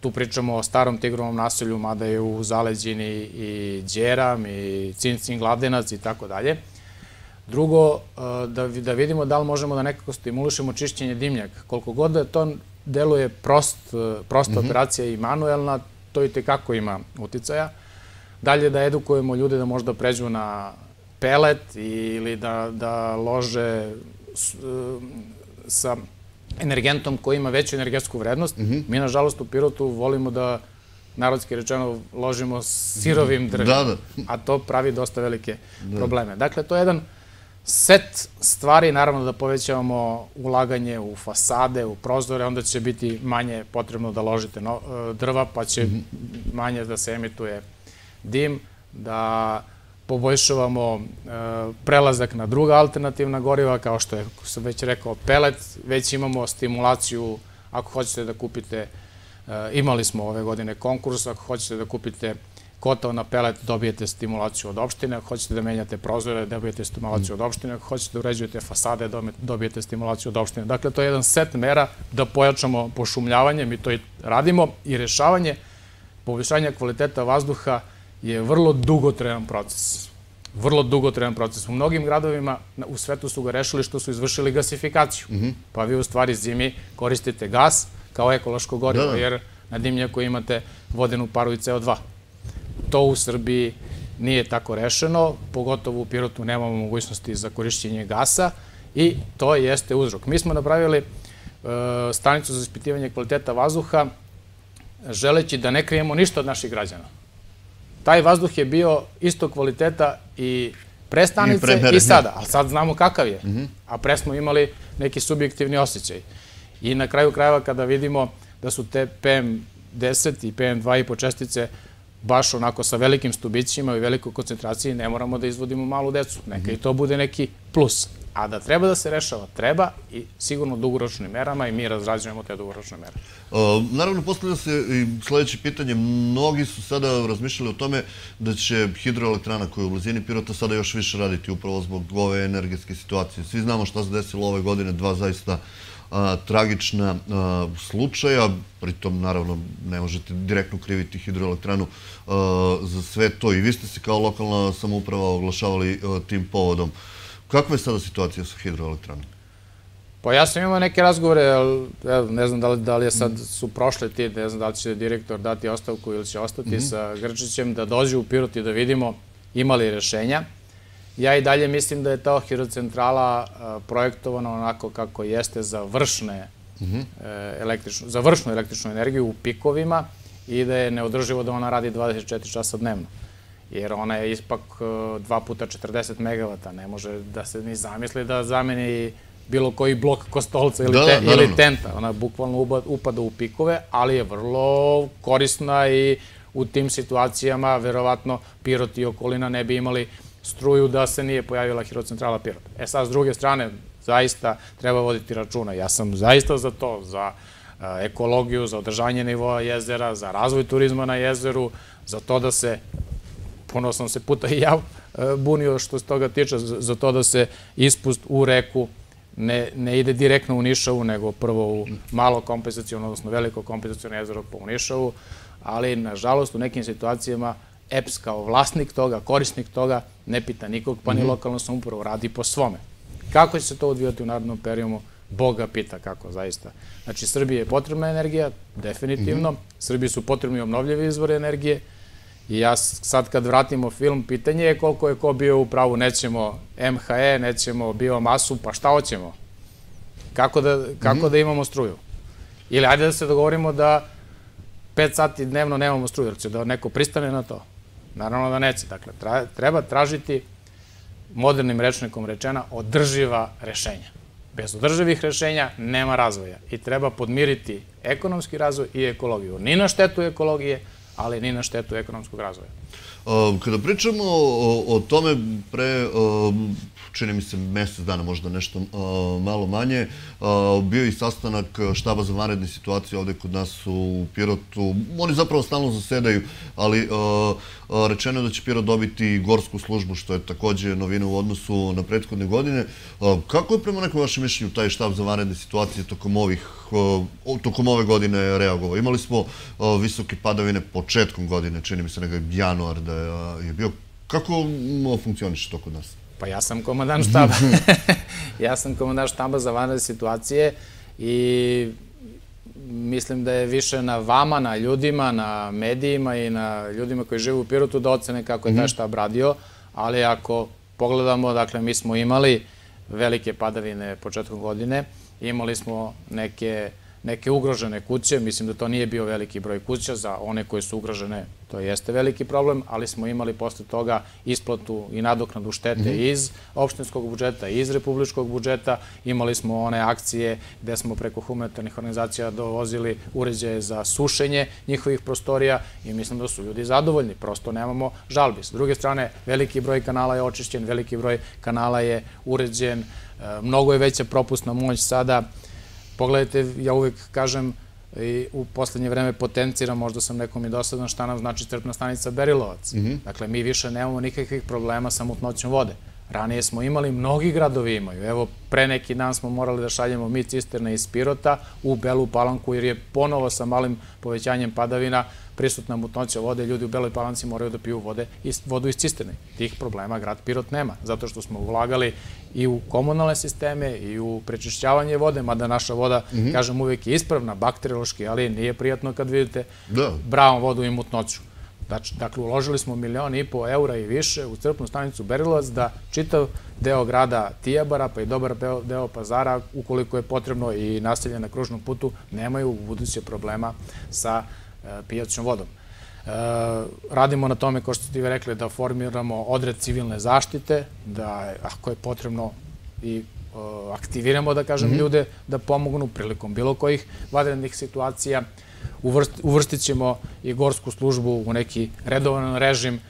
Speaker 2: Tu pričamo o starom tigrovom naselju, mada je u zaleđini i Đeram i Cincin Gladenac i tako dalje. Drugo, eh, da, da vidimo da li možemo da nekako stimulišemo čišćenje dimnjaka. Koliko god da to deluje eh, prosta mhm. operacija i manuelna, to i tekako ima uticaja. Dalje da edukujemo ljude da možda pređu na pelet ili da, da lože s, e, sa energentom koji ima veću energetsku vrednost. Mm -hmm. Mi, nažalost, u Pirotu volimo da narodski rečeno ložimo sirovim mhm. drvom, da, da. a to pravi dosta velike da. probleme. Dakle, to je jedan set stvari, naravno da povećavamo ulaganje u fasade, u prozore, onda će biti manje potrebno da ložite e, drva, pa će mhm. manje da se emituje dim, da poboljšavamo e, prelazak na druga alternativna goriva, kao što je, sam već rekao, pelet, već imamo stimulaciju ako hoćete da kupite, e, imali smo ove godine konkurs, ako hoćete da kupite kotao na pelet, dobijete stimulaciju od opštine, ako hoćete da menjate prozore, dobijete stimulaciju od opštine, ako hoćete da uređujete fasade, dobijete stimulaciju od opštine. Dakle, to je jedan set mera da pojačamo pošumljavanje, mi to i radimo, i rešavanje poboljšanja kvaliteta vazduha je vrlo dugotrenan proces. Vrlo dugotrenan proces. U mnogim gradovima u svetu su ga rešili što su izvršili gasifikaciju. Mhm. Pa vi u stvari zimi koristite gas kao ekološko gorivo, da, da. jer na dimnjaku imate vodenu paru i CO2. To u Srbiji nije tako rešeno, pogotovo u Pirotu nemamo mogućnosti za korišćenje gasa i to jeste uzrok. Mi smo napravili e, stanicu za ispitivanje kvaliteta vazduha, želeći da ne krijemo ništa od naših građana. Taj vazduh je bio isto kvaliteta i pre stanice I, sada, ali sad znamo kakav je, mhm. a pre smo imali neki subjektivni osjećaj. I na kraju krajeva kada vidimo da su te PM10 i PM2 i po čestice baš onako sa velikim stubićima i velikoj koncentraciji ne moramo da izvodimo malu decu. Neka mhm. i to bude neki plus. A da treba da se rešava, treba i sigurno dugoročnim merama i mi razrađujemo te dugoročne mere.
Speaker 1: Naravno, postavlja se i sledeće pitanje. Mnogi su sada razmišljali o tome da će hidroelektrana koja je u blizini Pirota sada još više raditi upravo zbog ove energetske situacije. Svi znamo šta se desilo ove godine, dva zaista a, tragična slučaja, pritom naravno ne možete direktno kriviti hidroelektranu za sve to i vi ste se kao lokalna samouprava oglašavali tim povodom. Kakva je sada situacija sa hidroelektranom?
Speaker 2: Pa ja sam imao neke razgovore, ne znam da li, da je sad mm. su prošle ti, ne znam da li će direktor dati ostavku ili će ostati mm-hmm. sa Grčićem, da dođu u Pirot i da vidimo ima li rešenja. Ja i dalje mislim da je ta hirocentrala projektovana onako kako jeste za vršne mhm. e, električnu, za vršnu električnu energiju u pikovima i da je neodrživo da ona radi 24 časa dnevno. Jer ona je ispak 2 e, puta 40 MW, ne može da se ni zamisli da zameni bilo koji blok kostolca ili, da, te, da, ili tenta. Ona bukvalno upada u pikove, ali je vrlo korisna i u tim situacijama verovatno Pirot i okolina ne bi imali struju da se nije pojavila hidrocentrala Pirot. E sad, s druge strane, zaista treba voditi računa. Ja sam zaista za to, za e, ekologiju, za održanje nivoa jezera, za razvoj turizma na jezeru, za to da se, ponosno se puta i ja e, bunio što se toga tiče, za to da se ispust u reku ne, ne ide direktno u Nišavu, nego prvo u malo kompensacijono, odnosno veliko kompensacijono jezero po Nišavu, ali nažalost u nekim situacijama EPS kao vlasnik toga, korisnik toga, ne pita nikog, pa ni mhm. lokalno sam upravo radi po svome. Kako će se to odvijati u narodnom periomu? Boga pita kako, zaista. Znači, Srbiji je potrebna energija, definitivno. Srbije mhm. Srbiji su potrebni obnovljivi izvore energije. I ja sad kad vratimo film, pitanje je koliko je ko bio u pravu. Nećemo MHE, nećemo biomasu, pa šta hoćemo? Kako da, kako mhm. da imamo struju? Ili ajde da se dogovorimo da 5 sati dnevno nemamo struju, jer će da neko pristane na to. Naravno da neće. Dakle, treba tražiti modernim rečnikom rečena održiva rešenja. Bez održivih rešenja nema razvoja i treba podmiriti ekonomski razvoj i ekologiju. Ni na štetu ekologije, ali ni na štetu ekonomskog razvoja.
Speaker 1: Um, kada pričamo o, tome, pre um, čini mi se mesec dana, možda nešto malo manje. bio je i sastanak štaba za vanredne situacije ovde kod nas u Pirotu. Oni zapravo stalno zasedaju, ali rečeno je da će Pirot dobiti gorsku službu, što je takođe novina u odnosu na prethodne godine. Kako je prema nekoj vašem mišljenju taj štab za vanredne situacije tokom ovih tokom ove godine reagovao. Imali smo visoke padavine početkom godine, čini mi se nekaj januar da je bio. Kako funkcioniše to kod nas?
Speaker 2: Pa ja sam komandan štaba. ja sam komandan štaba za vanredne situacije i mislim da je više na vama, na ljudima, na medijima i na ljudima koji žive u Pirotu da ocene kako je taj mhm. štab radio, ali ako pogledamo, dakle, mi smo imali velike padavine početkom godine, imali smo neke neke ugrožene kuće, mislim da to nije bio veliki broj kuća, za one koje su ugrožene to jeste veliki problem, ali smo imali posle toga isplatu i nadoknadu štete mhm. iz opštinskog budžeta, iz republičkog budžeta, imali smo one akcije gde smo preko humanitarnih organizacija dovozili uređaje za sušenje njihovih prostorija i mislim da su ljudi zadovoljni, prosto nemamo žalbi. S druge strane, veliki broj kanala je očišćen, veliki broj kanala je uređen, e, mnogo je veća propusna moć sada, Pogledajte, ja uvek kažem, i u poslednje vreme potenciram, možda sam nekom i dosadan, šta nam znači crpna stanica Berilovac. Mhm. Dakle, mi više nemamo nikakvih problema sa mutnoćom vode. Ranije smo imali, mnogi gradovi imaju. Evo, pre neki dan smo morali da šaljemo mi cisterne iz Pirota u Belu Palanku, jer je ponovo sa malim povećanjem padavina prisutna mutnoća vode, ljudi u Beloj Palanci moraju da piju vode, vodu iz cisterne. Tih problema grad Pirot nema, zato što smo ulagali i u komunalne sisteme i u prečišćavanje vode, mada naša voda, mhm. kažem, uvek je ispravna, bakteriološki, ali nije prijatno kad vidite da. bravom vodu i mutnoću. Dakle, uložili smo milijon i po eura i više u crpnu stanicu Berilovac da čitav deo grada Tijabara, pa i dobar deo pazara, ukoliko je potrebno i naselje na kružnom putu, nemaju u buduće problema sa E, pijaćom vodom. E, radimo na tome, kao što ste vi rekli, da formiramo odred civilne zaštite, da ako je potrebno i e, aktiviramo, da kažem, mhm. ljude da pomognu prilikom bilo kojih vanrednih situacija. uvrstit ćemo i gorsku službu u neki redovan režim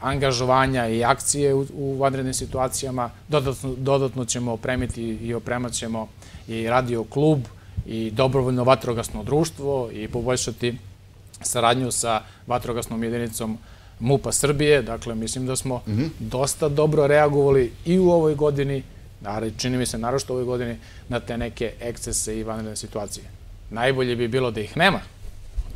Speaker 2: angažovanja i akcije u, vanrednim situacijama. Dodatno, dodatno ćemo opremiti i opremat ćemo i radio klub i dobrovoljno vatrogasno društvo i poboljšati saradnju sa vatrogasnom jedinicom MUPA Srbije. Dakle, mislim da smo mhm. dosta dobro reagovali i u ovoj godini, ali čini mi se narošto u ovoj godini, na te neke ekscese i vanredne situacije. Najbolje bi bilo da ih nema,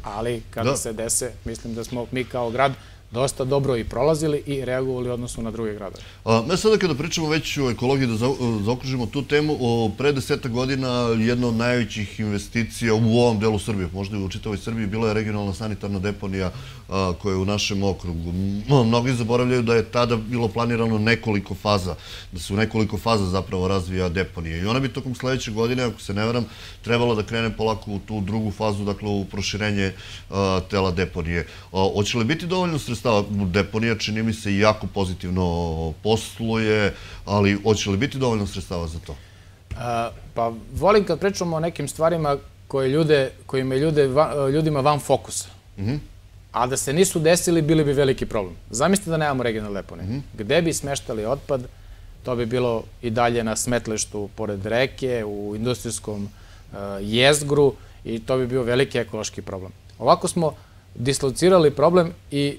Speaker 2: ali kada da. se dese, mislim da smo mi kao grad dosta dobro i prolazili i reagovali odnosno na druge gradove.
Speaker 1: Me sada kada pričamo već o ekologiji, da e, zaokružimo tu temu, o pre deseta godina jedna od najvećih investicija u ovom delu Srbije, možda i u čitavoj Srbiji, bila je regionalna sanitarna deponija koja je u našem okrugu. Mnogi zaboravljaju da je tada bilo planirano nekoliko faza, da se u nekoliko faza zapravo razvija deponija. I ona bi tokom sledeće godine, ako se ne veram, trebala da krene polako u tu drugu fazu, dakle u proširenje tela deponije. Hoće li biti dovoljno sredstva sredstava deponija, čini mi se, jako pozitivno posluje, ali hoće li biti dovoljno sredstava za
Speaker 2: to? pa volim kad pričamo o nekim stvarima koje ljude, kojima je ljude, e, ljudima van fokusa. Mhm. A da se nisu desili, bili bi veliki problem. Zamislite da nemamo regionalne deponije. Mhm. Gde bi smeštali otpad? To bi bilo i dalje na smetlištu pored reke, u industrijskom e, jezgru i to bi bio veliki ekološki problem. Ovako smo dislocirali problem i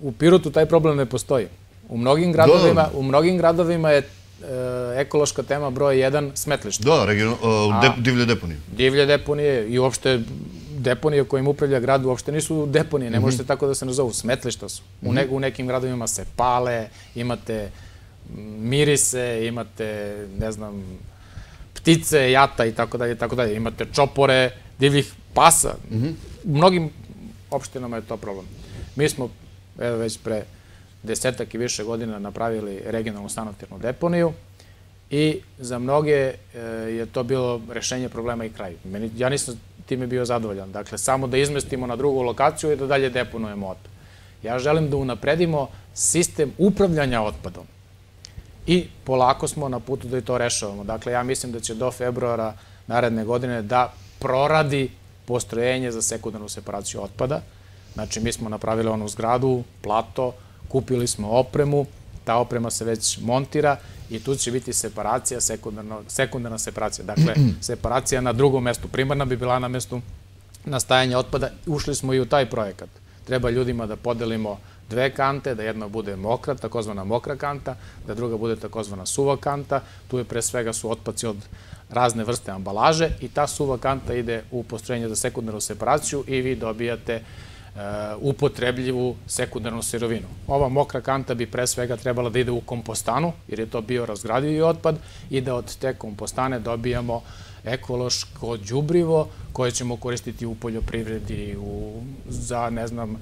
Speaker 2: U Pirotu taj problem ne postoji. U mnogim gradovima, da. u mnogim gradovima je e, ekološka tema broj 1 smetlište. Da, e, divlje deponije. Divlje deponije i uopšte deponije kojim upravlja grad uopšte nisu deponije, ne možete mhm. tako da se nazovu, smetlišta su. u, mhm. u nekim gradovima se pale, imate mirise, imate, ne znam, ptice, jata i tako dalje, tako dalje. Imate čopore divljih pasa. Mhm. U mnogim opštinama je to problem. Mi smo evo već pre desetak i više godina napravili regionalnu sanotirnu deponiju i za mnoge e, je to bilo rešenje problema i kraj. ja nisam je bio zadovoljan. Dakle, samo da izmestimo na drugu lokaciju i da dalje deponujemo otpad. Ja želim da unapredimo sistem upravljanja otpadom. I polako smo na putu da i to rešavamo. Dakle, ja mislim da će do februara naredne godine da proradi postrojenje za sekundarnu separaciju otpada Znači, mi smo napravili onu zgradu, plato, kupili smo opremu, ta oprema se već montira i tu će biti separacija, sekundarna, separacija. Dakle, separacija na drugom mestu. Primarna bi bila na mestu nastajanja otpada. Ušli smo i u taj projekat. Treba ljudima da podelimo dve kante, da jedna bude mokra, takozvana mokra kanta, da druga bude takozvana suva kanta. Tu je pre svega su otpaci od razne vrste ambalaže i ta suva kanta ide u postrojenje za sekundarnu separaciju i vi dobijate Uh, upotrebljivu sekundarnu sirovinu. Ova mokra kanta bi pre svega trebala da ide u kompostanu, jer je to bio razgradivi otpad, i da od te kompostane dobijamo ekološko džubrivo koje ćemo koristiti u poljoprivredi, u, za, ne znam,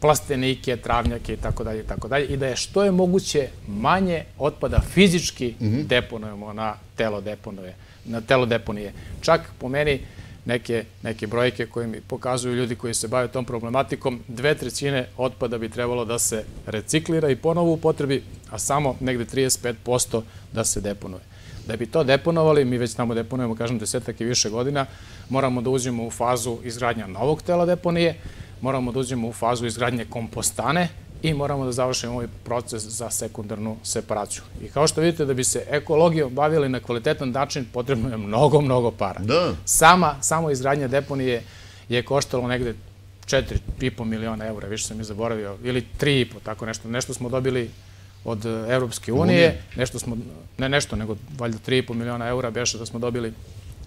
Speaker 2: plastenike, travnjake i tako dalje i tako dalje i da je što je moguće manje otpada fizički mhm. deponujemo na telo deponuje, na telo deponije. Čak po meni neke, neke brojke koje mi pokazuju ljudi koji se bave tom problematikom, dve trećine otpada bi trebalo da se reciklira i ponovo upotrebi, a samo negde 35% da se deponuje. Da bi to deponovali, mi već tamo deponujemo, kažem, desetak i više godina, moramo da uđemo u fazu izgradnja novog tela deponije, moramo da uđemo u fazu izgradnje kompostane, i moramo da završimo ovaj proces za sekundarnu separaciju. I kao što vidite, da bi se ekologijom bavili na kvalitetan način, potrebno je mnogo, mnogo para. Da. Sama, samo izgradnja deponije je koštalo negde 4,5 miliona eura, više sam i zaboravio, ili 3,5, tako nešto. Nešto smo dobili od Evropske unije, nešto smo, ne nešto, nego valjda 3,5 miliona eura, beše da smo dobili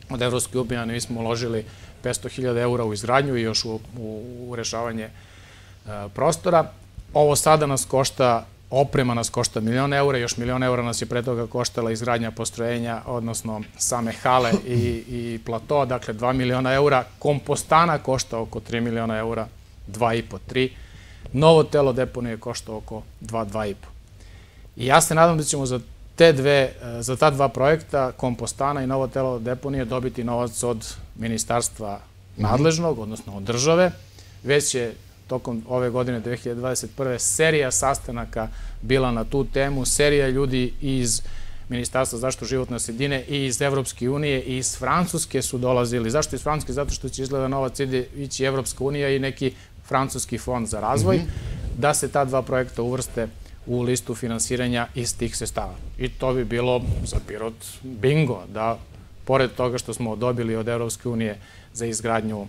Speaker 2: od Evropske unije, a mi smo uložili 500.000 eura u izgradnju i još u, u, u rešavanje e, prostora. Ovo sada nas košta, oprema nas košta milion eura, još milion eura nas je pre toga koštala izgradnja postrojenja, odnosno same hale i, i plato, dakle 2 miliona eura. Kompostana košta oko 3 miliona eura, 2,5, 3. Novo telo deponije košta oko 2, 2,5. I ja se nadam da ćemo za te dve, e, za ta dva projekta, kompostana i novo telo deponije, dobiti novac od ministarstva mhm. nadležnog, odnosno od države. Već je tokom ove godine 2021. serija sastanaka bila na tu temu, serija ljudi iz Ministarstva zaštitu životne sredine i iz Evropske unije i iz Francuske su dolazili. Zašto iz Francuske? Zato što će izgleda novac ići Evropska unija i neki francuski fond za razvoj, mhm. da se ta dva projekta uvrste u listu finansiranja iz tih sestava. I to bi bilo za Pirot bingo, da pored toga što smo dobili od Evropske unije za izgradnju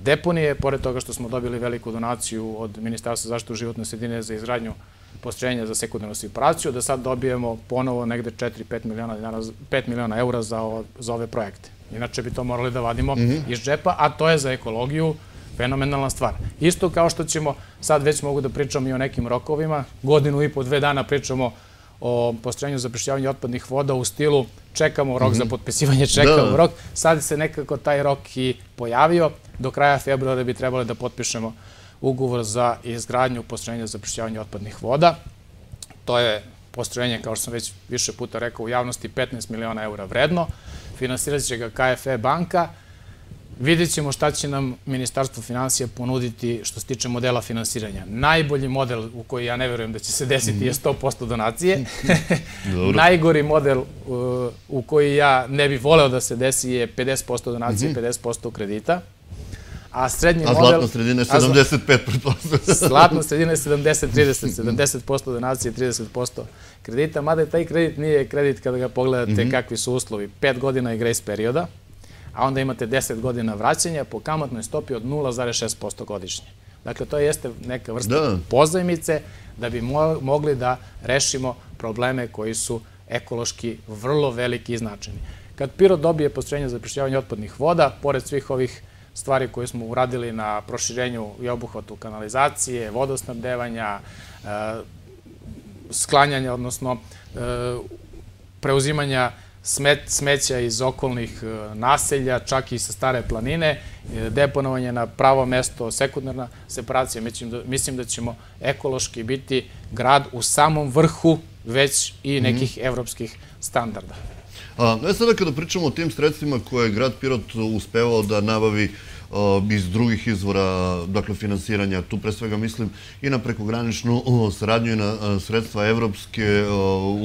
Speaker 2: deponije, pored toga što smo dobili veliku donaciju od Ministarstva zaštite životne sredine za izgradnju postrojenja za sekundarnu separaciju, da sad dobijemo ponovo negde 4-5 miliona, dinara, 5 miliona eura za, za ove projekte. Inače bi to morali da vadimo mhm. iz džepa, a to je za ekologiju fenomenalna stvar. Isto kao što ćemo, sad već mogu da pričamo i o nekim rokovima, godinu i po dve dana pričamo o postrojenju za prišljavanje otpadnih voda u stilu čekamo rok za mhm. potpisivanje, čekamo da, da. rok. Sad se nekako taj rok i pojavio. Do kraja februara bi trebalo da potpišemo ugovor za izgradnju postrojenja za prišćavanje otpadnih voda. To je postrojenje, kao što sam već više puta rekao, u javnosti 15 miliona eura vredno. Finansirat će ga KFE banka Vidjet ćemo šta će nam Ministarstvo financija ponuditi što se tiče modela finansiranja. Najbolji model u koji ja ne verujem da će se desiti je 100% donacije. Najgori model uh, u koji ja ne bih voleo da se desi je 50% donacije, 50% mhm. kredita. A srednji model... A zlatna sredina je 75, zlatna sredina je 70-30, 70% donacije, 30% kredita, mada taj kredit nije kredit kada ga pogledate mhm. kakvi su uslovi. Pet godina je grace perioda, a onda imate 10 godina vraćanja po kamatnoj stopi od 0,6% godišnje. Dakle, to jeste neka vrsta da. pozajmice da bi mogli da rešimo probleme koji su ekološki vrlo veliki i značajni. Kad Piro dobije postrojenje za prišljavanje otpadnih voda, pored svih ovih stvari koje smo uradili na proširenju i obuhvatu kanalizacije, vodosnabdevanja, e, sklanjanja, odnosno e, preuzimanja smeća iz okolnih e, naselja, čak i sa stare planine, e, deponovanje na pravo mesto, sekundarna separacija. Mislim da, mislim da ćemo ekološki biti grad u samom vrhu već i mhm. nekih evropskih standarda.
Speaker 1: E, sada da kada pričamo o tim sredstvima koje je grad Pirot uspevao da nabavi Ehm, iz drugih izvora, dakle, finansiranja. Tu pre svega mislim i na prekograničnu saradnju i na e, sredstva Evropske e,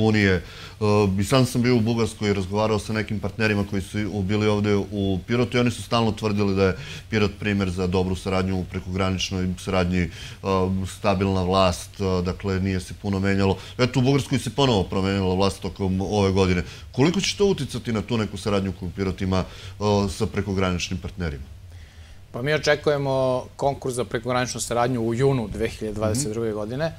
Speaker 1: unije. Ehm, I sam sam bio u Bugarskoj i razgovarao sa nekim partnerima koji su bili ovde u Pirotu i oni su stalno tvrdili da je Pirot primer za dobru saradnju u prekograničnoj saradnji, ehm, stabilna vlast, e, dakle, nije se puno menjalo. Eto, u Bugarskoj se ponovo promenjala vlast tokom ove godine. Koliko će to uticati na tu neku saradnju koju Pirot ima sa prekograničnim partnerima?
Speaker 2: Pa mi očekujemo konkurs za prekograničnu saradnju u junu 2022. Mhm. godine,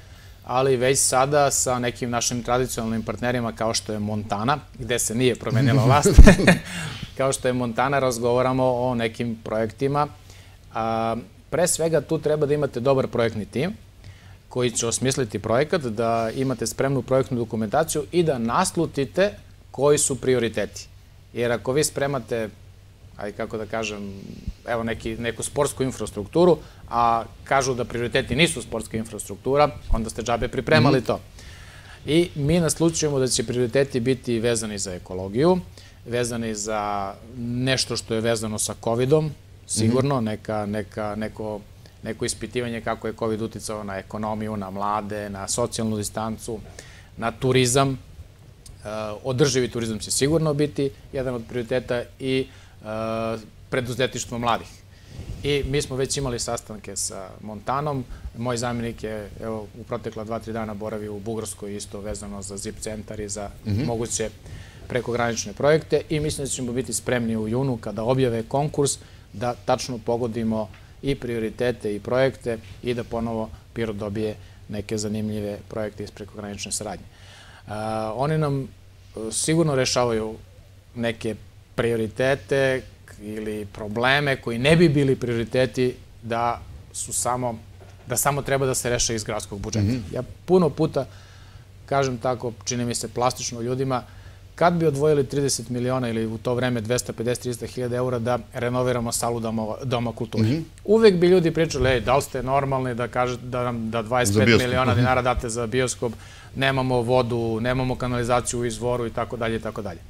Speaker 2: ali već sada sa nekim našim tradicionalnim partnerima kao što je Montana, gde se nije promenila vlast, kao što je Montana, razgovaramo o nekim projektima. A, pre svega tu treba da imate dobar projektni tim koji će osmisliti projekat, da imate spremnu projektnu dokumentaciju i da naslutite koji su prioriteti. Jer ako vi spremate aj kako da kažem, evo neki, neku sportsku infrastrukturu, a kažu da prioriteti nisu sportska infrastruktura, onda ste džabe pripremali mm -hmm. to. I mi naslučujemo da će prioriteti biti vezani za ekologiju, vezani za nešto što je vezano sa COVID-om, sigurno, mm -hmm. neka, neka, neko, neko ispitivanje kako je COVID uticao na ekonomiju, na mlade, na socijalnu distancu, na turizam. E, održivi turizam će sigurno biti jedan od prioriteta i preduzetištvo mladih. I mi smo već imali sastanke sa Montanom. Moj zamjenik je evo, u protekla dva, tri dana boravio u Bugarskoj isto vezano za ZIP centar i za mhm. moguće prekogranične projekte i mislim da ćemo biti spremni u junu kada objave konkurs da tačno pogodimo i prioritete i projekte i da ponovo Piro dobije neke zanimljive projekte iz prekogranične saradnje. Uh, oni nam e, sigurno rešavaju neke prioritete ili probleme koji ne bi bili prioriteti da su samo da samo treba da se reše iz gradskog budžeta. Mhm. Ja puno puta kažem tako, čini mi se plastično ljudima, kad bi odvojili 30 miliona ili u to vreme 250-300 hiljada eura da renoviramo salu doma, doma kulture. Mhm. Uvek bi ljudi pričali, ej, da li ste normalni da, kažete, da nam da 25 miliona mhm. dinara date za bioskop, nemamo vodu, nemamo kanalizaciju u izvoru i tako dalje i tako dalje.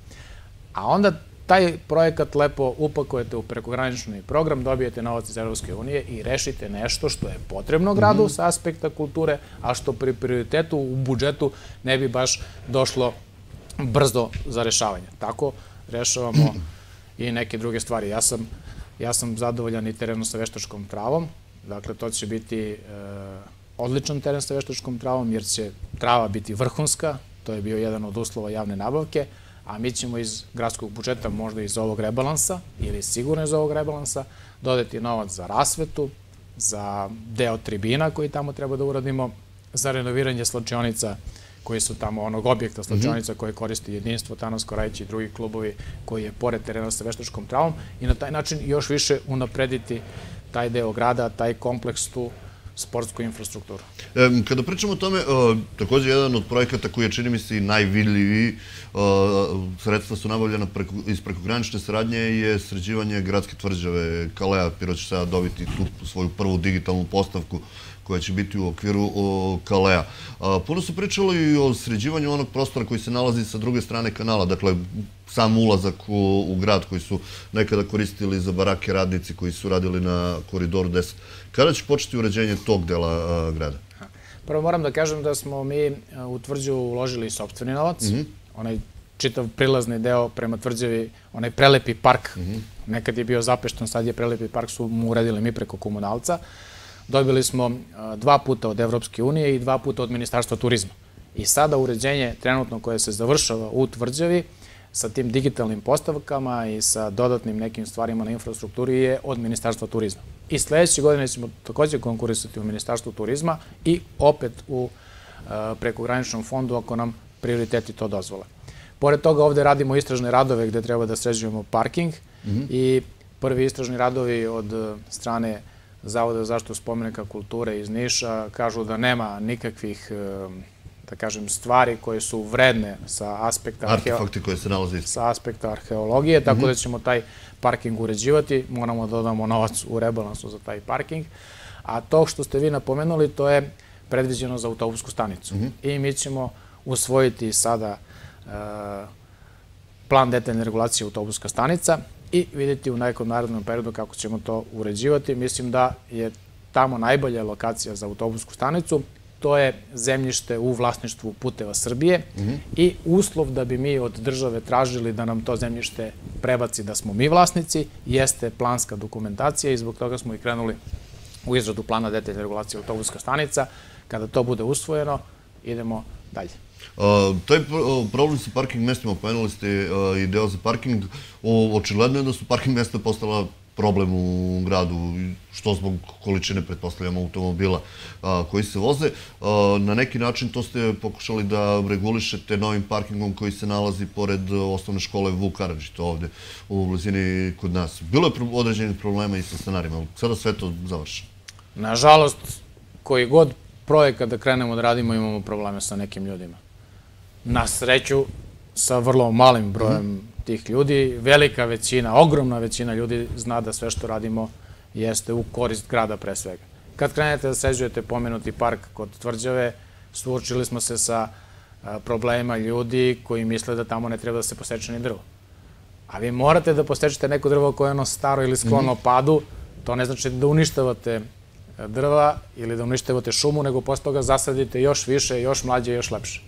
Speaker 2: A onda taj projekat lepo upakujete u prekogranični program, dobijete novac iz Evropske unije i rešite nešto što je potrebno gradu mhm. sa aspekta kulture, a što pri prioritetu u budžetu ne bi baš došlo brzo za rešavanje. Tako rešavamo i neke druge stvari. Ja sam, ja sam zadovoljan i terenom sa veštačkom travom, dakle to će biti e, odličan teren sa veštačkom travom jer će trava biti vrhunska, to je bio jedan od uslova javne nabavke, a mi ćemo iz gradskog budžeta, možda iz ovog rebalansa, ili sigurno iz ovog rebalansa, dodati novac za rasvetu, za deo tribina koji tamo treba da uradimo, za renoviranje slačionica koji su tamo onog objekta mhm. slačionica koje koristi jedinstvo Tanovsko Rajić i drugi klubovi koji je pored terena sa veštačkom travom i na taj način još više unaprediti taj deo grada, taj kompleks tu sportsku infrastrukturu.
Speaker 1: E, kada pričamo o tome, e, takođe jedan od projekata koji je čini mi se najvidljiviji, e, sredstva su nabavljena preko, iz prekogranične saradnje je sređivanje gradske tvrđave. Kalea Piro će sada dobiti tu svoju prvu digitalnu postavku koja će biti u okviru Kalea. Puno su pričali i o sređivanju onog prostora koji se nalazi sa druge strane kanala, dakle sam ulazak u, u grad koji su nekada koristili za barake radnici koji su radili na koridoru 10. Kada će početi uređenje tog dela a, grada?
Speaker 2: Prvo moram da kažem da smo mi u tvrđu uložili sobstveni novac, mm -hmm. onaj čitav prilazni deo prema tvrđavi, onaj prelepi park, mm -hmm. nekad je bio zapešten, sad je prelepi park, su mu uradili mi preko komunalca. Dobili smo dva puta od Evropske unije i dva puta od Ministarstva turizma. I sada uređenje trenutno koje se završava u tvrđavi, sa tim digitalnim postavkama i sa dodatnim nekim stvarima na infrastrukturi je od Ministarstva turizma. I sledeće godine ćemo takođe konkurisati u Ministarstvu turizma i opet u e, prekograničnom fondu ako nam prioriteti to dozvole. Pored toga ovde radimo istražne radove gde treba da sređujemo parking mhm. i prvi istražni radovi od e, strane Zavoda zaštitu spomenika kulture iz Niša kažu da nema nikakvih e, da kažem, stvari koje su vredne sa aspekta, Artefakti koje se nalazi. sa aspekta arheologije, tako mhm. da ćemo taj parking uređivati, moramo da dodamo novac u rebalansu za taj parking, a to što ste vi napomenuli, to je predviđeno za autobusku stanicu. Mhm. I mi ćemo usvojiti sada uh, plan detaljne regulacije autobuska stanica i vidjeti u nekom narednom periodu kako ćemo to uređivati. Mislim da je tamo najbolja lokacija za autobusku stanicu, to je zemljište u vlasništvu puteva Srbije i uslov da bi mi od države tražili da nam to zemljište prebaci da smo mi vlasnici, jeste planska dokumentacija i zbog toga smo i krenuli u izradu plana detalja regulacije autobuska stanica. Kada to bude usvojeno, idemo dalje.
Speaker 1: taj problem sa parking mestima, pomenuli ste i deo za parking, očigledno je da su parking mesta postala problem u gradu, što zbog količine, pretpostavljamo, automobila koji se voze. na neki način to ste pokušali da regulišete novim parkingom koji se nalazi pored osnovne škole Vuk Karadžić, to ovde u blizini kod nas. Bilo je određenih problema i sa stanarima, ali sada sve to završeno.
Speaker 2: Nažalost, koji god projekat da krenemo da radimo, imamo probleme sa nekim ljudima. Na sreću, sa vrlo malim brojem mhm tih ljudi. Velika većina, ogromna većina ljudi zna da sve što radimo jeste u korist grada pre svega. Kad krenete da seđujete pomenuti park kod tvrđave, suočili smo se sa problema ljudi koji misle da tamo ne treba da se poseče ni drvo. A vi morate da posečete neko drvo koje je ono staro ili sklono mhm. padu, to ne znači da uništavate drva ili da uništavate šumu, nego posle toga zasadite još više, još mlađe, još lepše.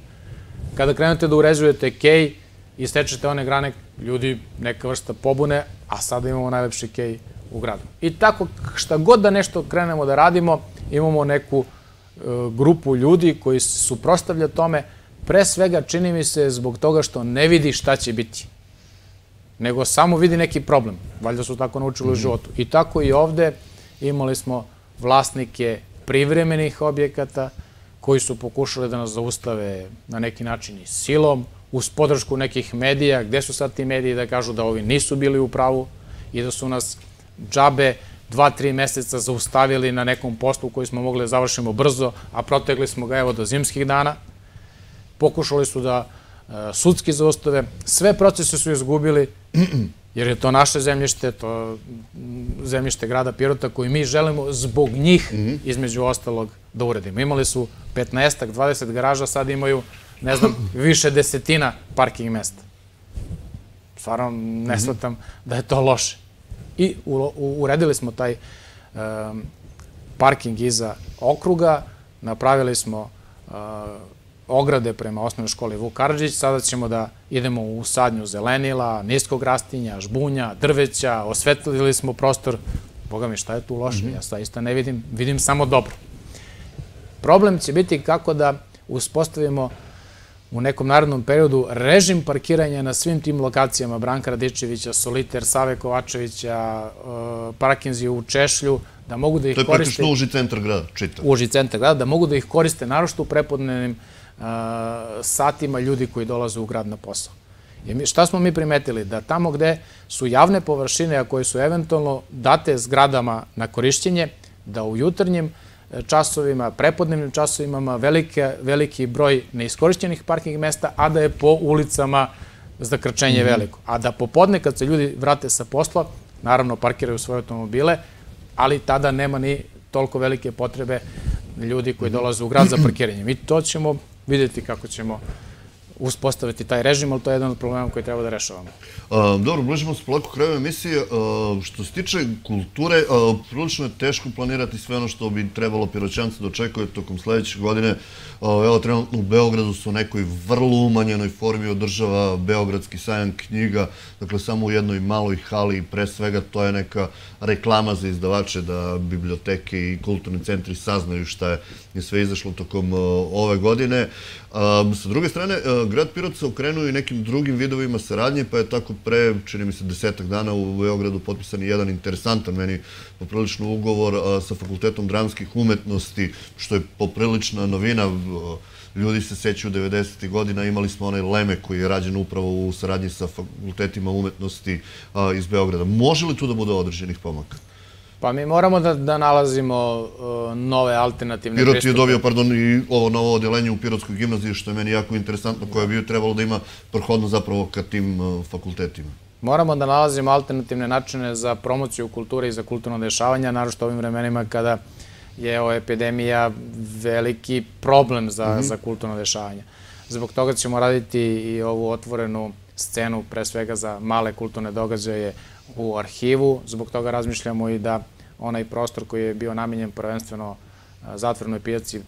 Speaker 2: Kada krenete da uređujete kej, i stečete one grane ljudi neka vrsta pobune, a sada imamo najlepši kej u gradu. I tako šta god da nešto krenemo da radimo, imamo neku e, grupu ljudi koji se suprostavlja tome, pre svega čini mi se zbog toga što ne vidi šta će biti, nego samo vidi neki problem. Valjda su tako naučili u mhm. životu. I tako i ovde imali smo vlasnike privremenih objekata koji su pokušali da nas zaustave na neki način i silom, uz podršku nekih medija, gde su sad ti mediji da kažu da ovi nisu bili u pravu i da su nas džabe dva, tri meseca zaustavili na nekom poslu koji smo mogli da završimo brzo, a protegli smo ga evo do zimskih dana. Pokušali su da e, sudski zaustave, sve procese su izgubili, jer je to naše zemljište, to zemljište grada Pirota koji mi želimo zbog njih, mhm. između ostalog, da uredimo. Imali su 15-20 ak garaža, sad imaju ne znam, više desetina parking mesta. Stvarno ne mhm. shvatam da je to loše. I u, uredili smo taj parking iza okruga, napravili smo eh, ograde prema osnovnoj školi Vuk Karadžić, sada ćemo da idemo u sadnju zelenila, niskog rastinja, žbunja, drveća, osvetlili smo prostor. Boga mi, šta je tu loše? Mhm. Ja saista ne vidim, vidim samo dobro. Problem će biti kako da uspostavimo u nekom narodnom periodu režim parkiranja na svim tim lokacijama Branka Radičevića, Soliter, Save Kovačevića, e, Parkinzi u Češlju, da mogu da ih koriste... To je praktično uži
Speaker 1: centar grada, čitav.
Speaker 2: Uži centar grada, da mogu da ih koriste narošto u prepodnenim e, satima ljudi koji dolaze u grad na posao. I šta smo mi primetili? Da tamo gde su javne površine, a koje su eventualno date zgradama na korišćenje, da u jutarnjem časovima, prepodnevnim časovima, veliki broj neiskorišćenih parking mesta, a da je po ulicama zakrčenje mhm. veliko. A da popodne, kad se ljudi vrate sa posla, naravno parkiraju svoje automobile, ali tada nema ni toliko velike potrebe ljudi koji dolaze u grad za parkiranje. Mi to ćemo vidjeti kako ćemo uspostaviti taj režim, ali to je jedan od problema koji treba da rešavamo.
Speaker 1: dobro, bližimo se polako kraju emisije. što se tiče kulture, prilično je teško planirati sve ono što bi trebalo piroćanca da očekuje tokom sledećeg godine. evo, trenutno u Beogradu su u nekoj vrlo umanjenoj formi održava Beogradski sajam knjiga, dakle samo u jednoj maloj hali i pre svega to je neka reklama za izdavače da biblioteke i kulturni centri saznaju šta je je sve izašlo tokom e, ove godine. Sa druge strane, e, grad Pirot se okrenuo i nekim drugim vidovima saradnje, pa je tako pre, čini mi se, desetak dana u Beogradu potpisan jedan interesantan meni poprilično ugovor e, sa Fakultetom dramskih umetnosti, što je poprilična novina ljudi se sećaju 90. godina, imali smo onaj Leme koji je rađen upravo u saradnji sa fakultetima umetnosti iz Beograda. Može li tu da bude određenih pomaka?
Speaker 2: Pa mi moramo da, da nalazimo uh, nove alternativne Pirot pristupe. Pirot je dobio,
Speaker 1: pardon, i ovo novo odjelenje u Pirotskoj gimnaziji, što je meni jako interesantno, koje bi trebalo da ima prohodno zapravo ka tim uh, fakultetima.
Speaker 2: Moramo da nalazimo alternativne načine za promociju kulture i za kulturno dešavanje, naročito ovim vremenima kada je ova epidemija veliki problem za, mhm. za kulturno dešavanje. Zbog toga ćemo raditi i ovu otvorenu scenu, pre svega za male kulturne događaje, u arhivu, zbog toga razmišljamo i da onaj prostor koji je bio namenjen prvenstveno zatvornoj pijaci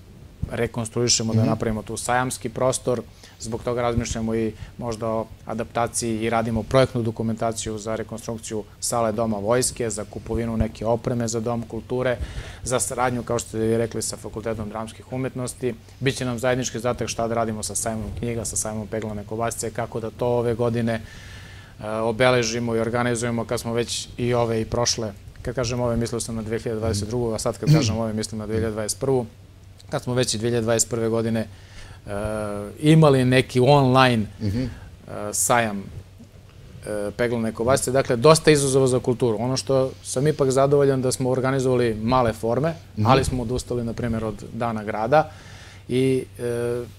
Speaker 2: rekonstruišemo, da mhm. napravimo tu sajamski prostor, zbog toga razmišljamo i možda o adaptaciji i radimo projektnu dokumentaciju za rekonstrukciju sale Doma vojske, za kupovinu neke opreme za Dom kulture, za saradnju, kao što ste rekli, sa Fakultetom dramskih umetnosti. Biće nam zajednički zatak šta da radimo sa sajmom knjiga, sa sajmom peglane kobasice, kako da to ove godine E, obeležimo i organizujemo kad smo već i ove i prošle, kad kažem ove mislio sam na 2022. a sad kad mhm. kažem ove mislim na 2021. Kad smo već i 2021. godine e, imali neki online mhm. e, sajam peglane kobasice. Dakle, dosta izazova za kulturu. Ono što sam ipak zadovoljan da smo organizovali male forme, mhm. ali smo odustali, na primjer, od Dana grada. I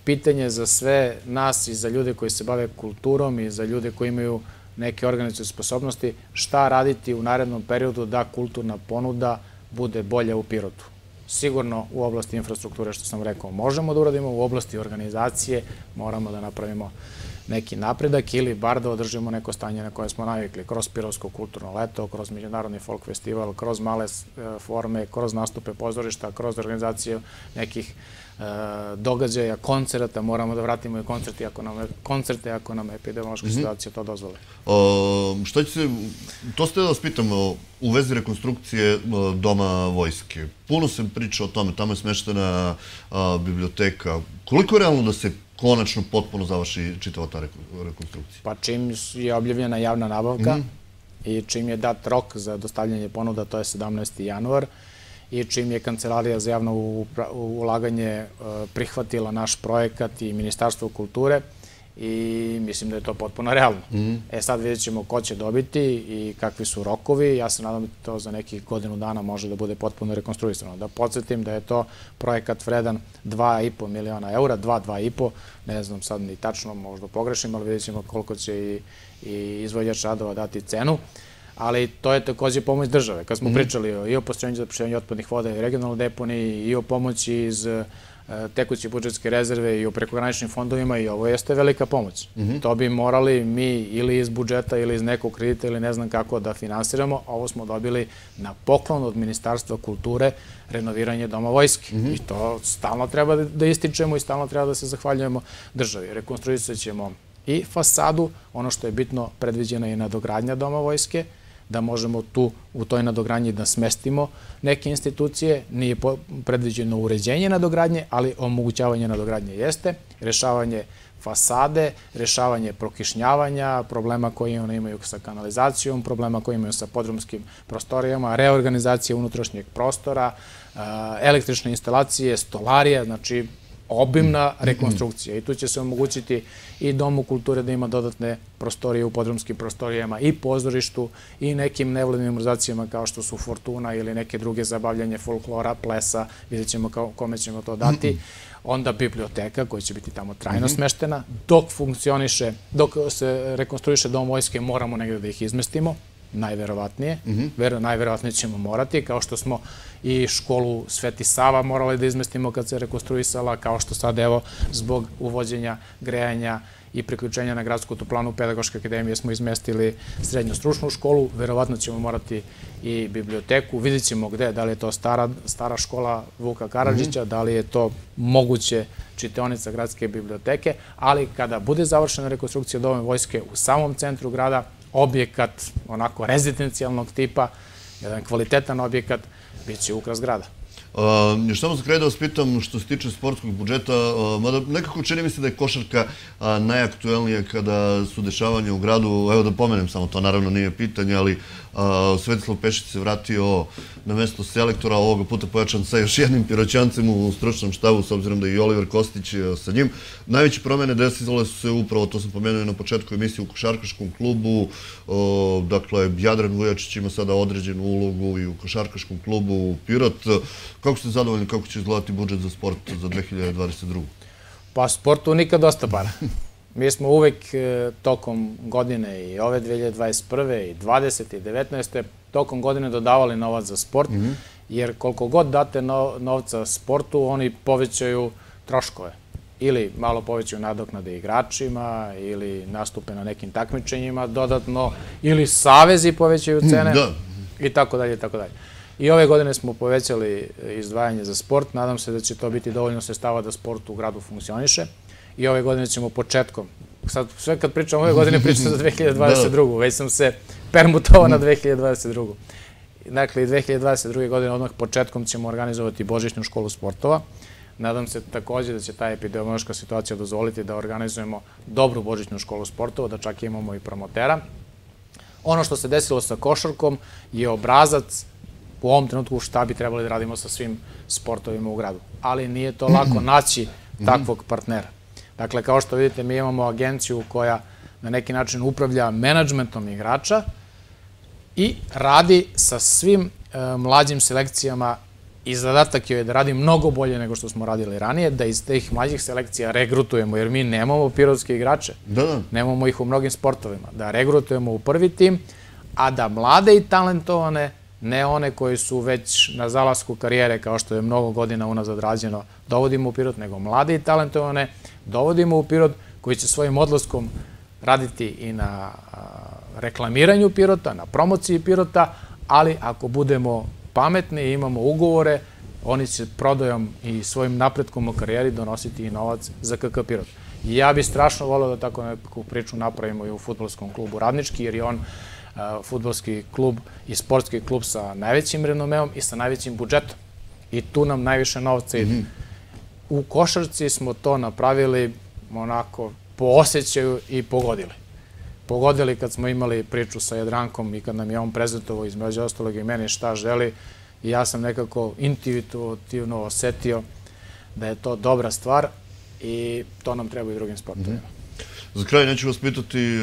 Speaker 2: pitanje za sve nas i za ljude koji se bave kulturom i za ljude koji imaju neke organizacije sposobnosti, šta raditi u narednom periodu da kulturna ponuda bude bolja u Pirotu. Sigurno u oblasti infrastrukture, što sam rekao, možemo da uradimo, u oblasti organizacije moramo da napravimo neki napredak ili bar da održimo neko stanje na koje smo navikli, kroz Pirovsko kulturno leto, kroz Međunarodni folk festival, kroz male e, forme, kroz nastupe pozorišta, kroz organizaciju nekih e, događaja, koncerata, moramo da vratimo i koncerte ako nam, e, koncerte ako nam epidemiološka mhm. situacija to dozvole.
Speaker 1: O, šta će se, to ste da vas pitam u vezi rekonstrukcije doma vojske. Puno sam pričao o tome, tamo je smeštena biblioteka. Koliko je realno da se konačno potpuno završi čitava ta rekonstrukcija?
Speaker 2: Pa čim je objavljena javna nabavka mhm. i čim je dat rok za dostavljanje ponuda, to je 17. januar, i čim je Kancelarija za javno ulaganje e, prihvatila naš projekat i Ministarstvo kulture, i mislim da je to potpuno realno. Mhm. E sad vidjet ćemo ko će dobiti i kakvi su rokovi. Ja se nadam da to za nekih godinu dana može da bude potpuno rekonstruisano. Da podsjetim da je to projekat vredan 2,5 miliona eura, 2,2,5, ne znam sad ni tačno, možda pogrešim, ali vidjet ćemo koliko će i, i izvođač radova dati cenu ali to je takođe pomoć države. Kad smo mm. pričali i o postojanju zapošljavanju otpadnih voda i regionalne deponije i o pomoći iz e, tekuće budžetske rezerve i o prekograničnim fondovima i ovo jeste velika pomoć. Mm -hmm. To bi morali mi ili iz budžeta ili iz nekog kredita ili ne znam kako da finansiramo. Ovo smo dobili na poklon od Ministarstva kulture renoviranje Doma vojske. Mm -hmm. I to stalno treba da, da ističemo i stalno treba da se zahvaljujemo državi. Rekonstruisat ćemo i fasadu, ono što je bitno predviđena je nadogradnja Doma vojske, da možemo tu u toj nadogradnji da smestimo neke institucije. Nije predviđeno uređenje nadogradnje, ali omogućavanje nadogradnje jeste, rešavanje fasade, rešavanje prokišnjavanja, problema koje one imaju sa kanalizacijom, problema koje imaju sa podrumskim prostorijama, reorganizacija unutrašnjeg prostora, električne instalacije, stolarija, znači obimna rekonstrukcija i tu će se omogućiti i Domu kulture da ima dodatne prostorije u podrumskim prostorijama i pozorištu i nekim nevladnim organizacijama kao što su Fortuna ili neke druge zabavljanje folklora, plesa, vidjet ćemo kome ćemo to dati. Onda biblioteka koja će biti tamo trajno mhm. smeštena. Dok funkcioniše, dok se rekonstruiše Dom vojske moramo negde da ih izmestimo najverovatnije. Mhm. Ver, najverovatnije ćemo morati, kao što smo i školu Sveti Sava morali da izmestimo kad se rekonstruisala, kao što sad evo zbog uvođenja grejanja i priključenja na gradsku toplanu Pedagoške akademije smo izmestili srednju stručnu školu, verovatno ćemo morati i biblioteku, vidit ćemo gde, da li je to stara, stara škola Vuka Karadžića, mhm. da li je to moguće čiteonica gradske biblioteke, ali kada bude završena rekonstrukcija Dome vojske u samom centru grada, objekat onako rezidencijalnog tipa, jedan kvalitetan objekat, bit će ukras grada
Speaker 1: još samo za kraj da vas pitam što se tiče sportskog budžeta, mada nekako čini mi se da je košarka najaktuelnija kada su dešavanja u gradu, evo da pomenem samo to, naravno nije pitanje, ali Svetislav Pešić se vratio na mesto selektora, ovoga puta pojačan sa još jednim piroćancem u stručnom štavu, s obzirom da je i Oliver Kostić sa njim. Najveće promene desizale su se upravo, to sam pomenuo na početku emisije u Košarkaškom klubu, dakle, Jadran Vujačić ima sada određenu ulogu i u Košarkaškom klubu u Pirot, Kako ste zadovoljni kako će izgledati budžet za sport za 2022? Pa
Speaker 2: sportu nikad dosta para. Mi smo uvek e, tokom godine i ove 2021. i 20. i 19. tokom godine dodavali novac za sport, mhm. jer koliko god date novca sportu, oni povećaju troškove. Ili malo povećaju nadoknade igračima, ili nastupe na nekim takmičenjima dodatno, ili savezi povećaju cene mhm, da. i tako dalje, i tako dalje. I ove godine smo povećali e, izdvajanje za sport. Nadam se da će to biti dovoljno sestava da sport u gradu funkcioniše. I ove godine ćemo početkom, sad sve kad pričam ove godine pričam za da. 2022. Već sam se permutovao na 2022. Dakle, 2022. godine odmah početkom ćemo organizovati Božićnu školu sportova. Nadam se takođe da će ta epidemiološka situacija dozvoliti da organizujemo dobru Božićnu školu sportova, da čak imamo i promotera. Ono što se desilo sa košarkom je obrazac u ovom trenutku šta bi trebali da radimo sa svim sportovima u gradu. Ali nije to lako naći mhm. takvog partnera. Dakle, kao što vidite, mi imamo agenciju koja na neki način upravlja menadžmentom igrača i radi sa svim e, mlađim selekcijama i zadatak joj je da radi mnogo bolje nego što smo radili ranije, da iz teh mlađih selekcija regrutujemo, jer mi nemamo pirotske igrače. Da, da. Nemamo ih u mnogim sportovima. Da regrutujemo u prvi tim, a da mlade i talentovane ne one koji su već na zalasku karijere, kao što je mnogo godina unazad rađeno, dovodimo u Pirot, nego mlade i talentovane dovodimo u Pirot, koji će svojim odlaskom raditi i na reklamiranju Pirota, na promociji Pirota, ali ako budemo pametni i imamo ugovore, oni će prodajom i svojim napretkom u karijeri donositi i novac za KK Pirot. ja bi strašno volao da tako neku priču napravimo i u futbolskom klubu Radnički, jer je on futbolski klub i sportski klub sa najvećim renomeom i sa najvećim budžetom. I tu nam najviše novca ide. Mhm. U košarci smo to napravili onako po osjećaju i pogodili. Pogodili kad smo imali priču sa Jadrankom i kad nam je on prezentovao između ostalog i meni šta želi i ja sam nekako intuitivno osetio da je to dobra stvar i to nam treba i drugim sportovima.
Speaker 1: Za kraj neću vas pitati eh,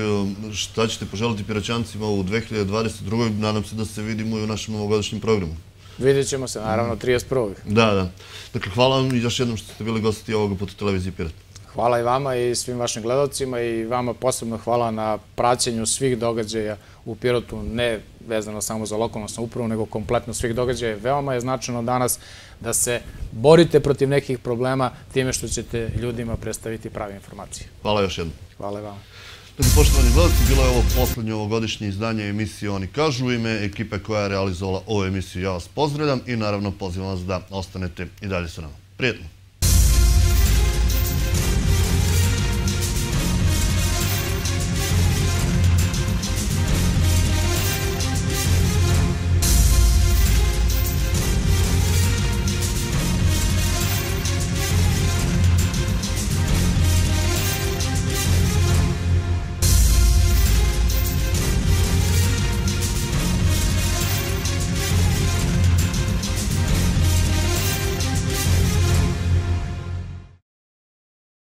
Speaker 1: šta ćete poželiti Piraćancima u 2022. Nadam se da se vidimo i u našem novogodišnjem programu.
Speaker 2: Vidjet ćemo se, naravno, 31.
Speaker 1: Mm. Da, da. Dakle, hvala vam i još jednom što ste bili gosti ovoga puta televizije Pirat.
Speaker 2: Hvala i vama i svim vašim gledalcima i vama posebno hvala na praćenju svih događaja u Pirotu, ne vezano samo za lokalnu samoupravu, nego kompletno svih događaja. Veoma je značajno danas da se borite protiv nekih problema time što ćete ljudima predstaviti prave informacije.
Speaker 1: Hvala još jednom. Hvala vam. Dakle, poštovani gledalci, bilo je ovo poslednje ovogodišnje izdanje emisije Oni kažu u ime ekipe koja je realizovala ovu emisiju. Ja vas pozdravljam i naravno pozivam vas da ostanete i dalje sa nama. Prijetno!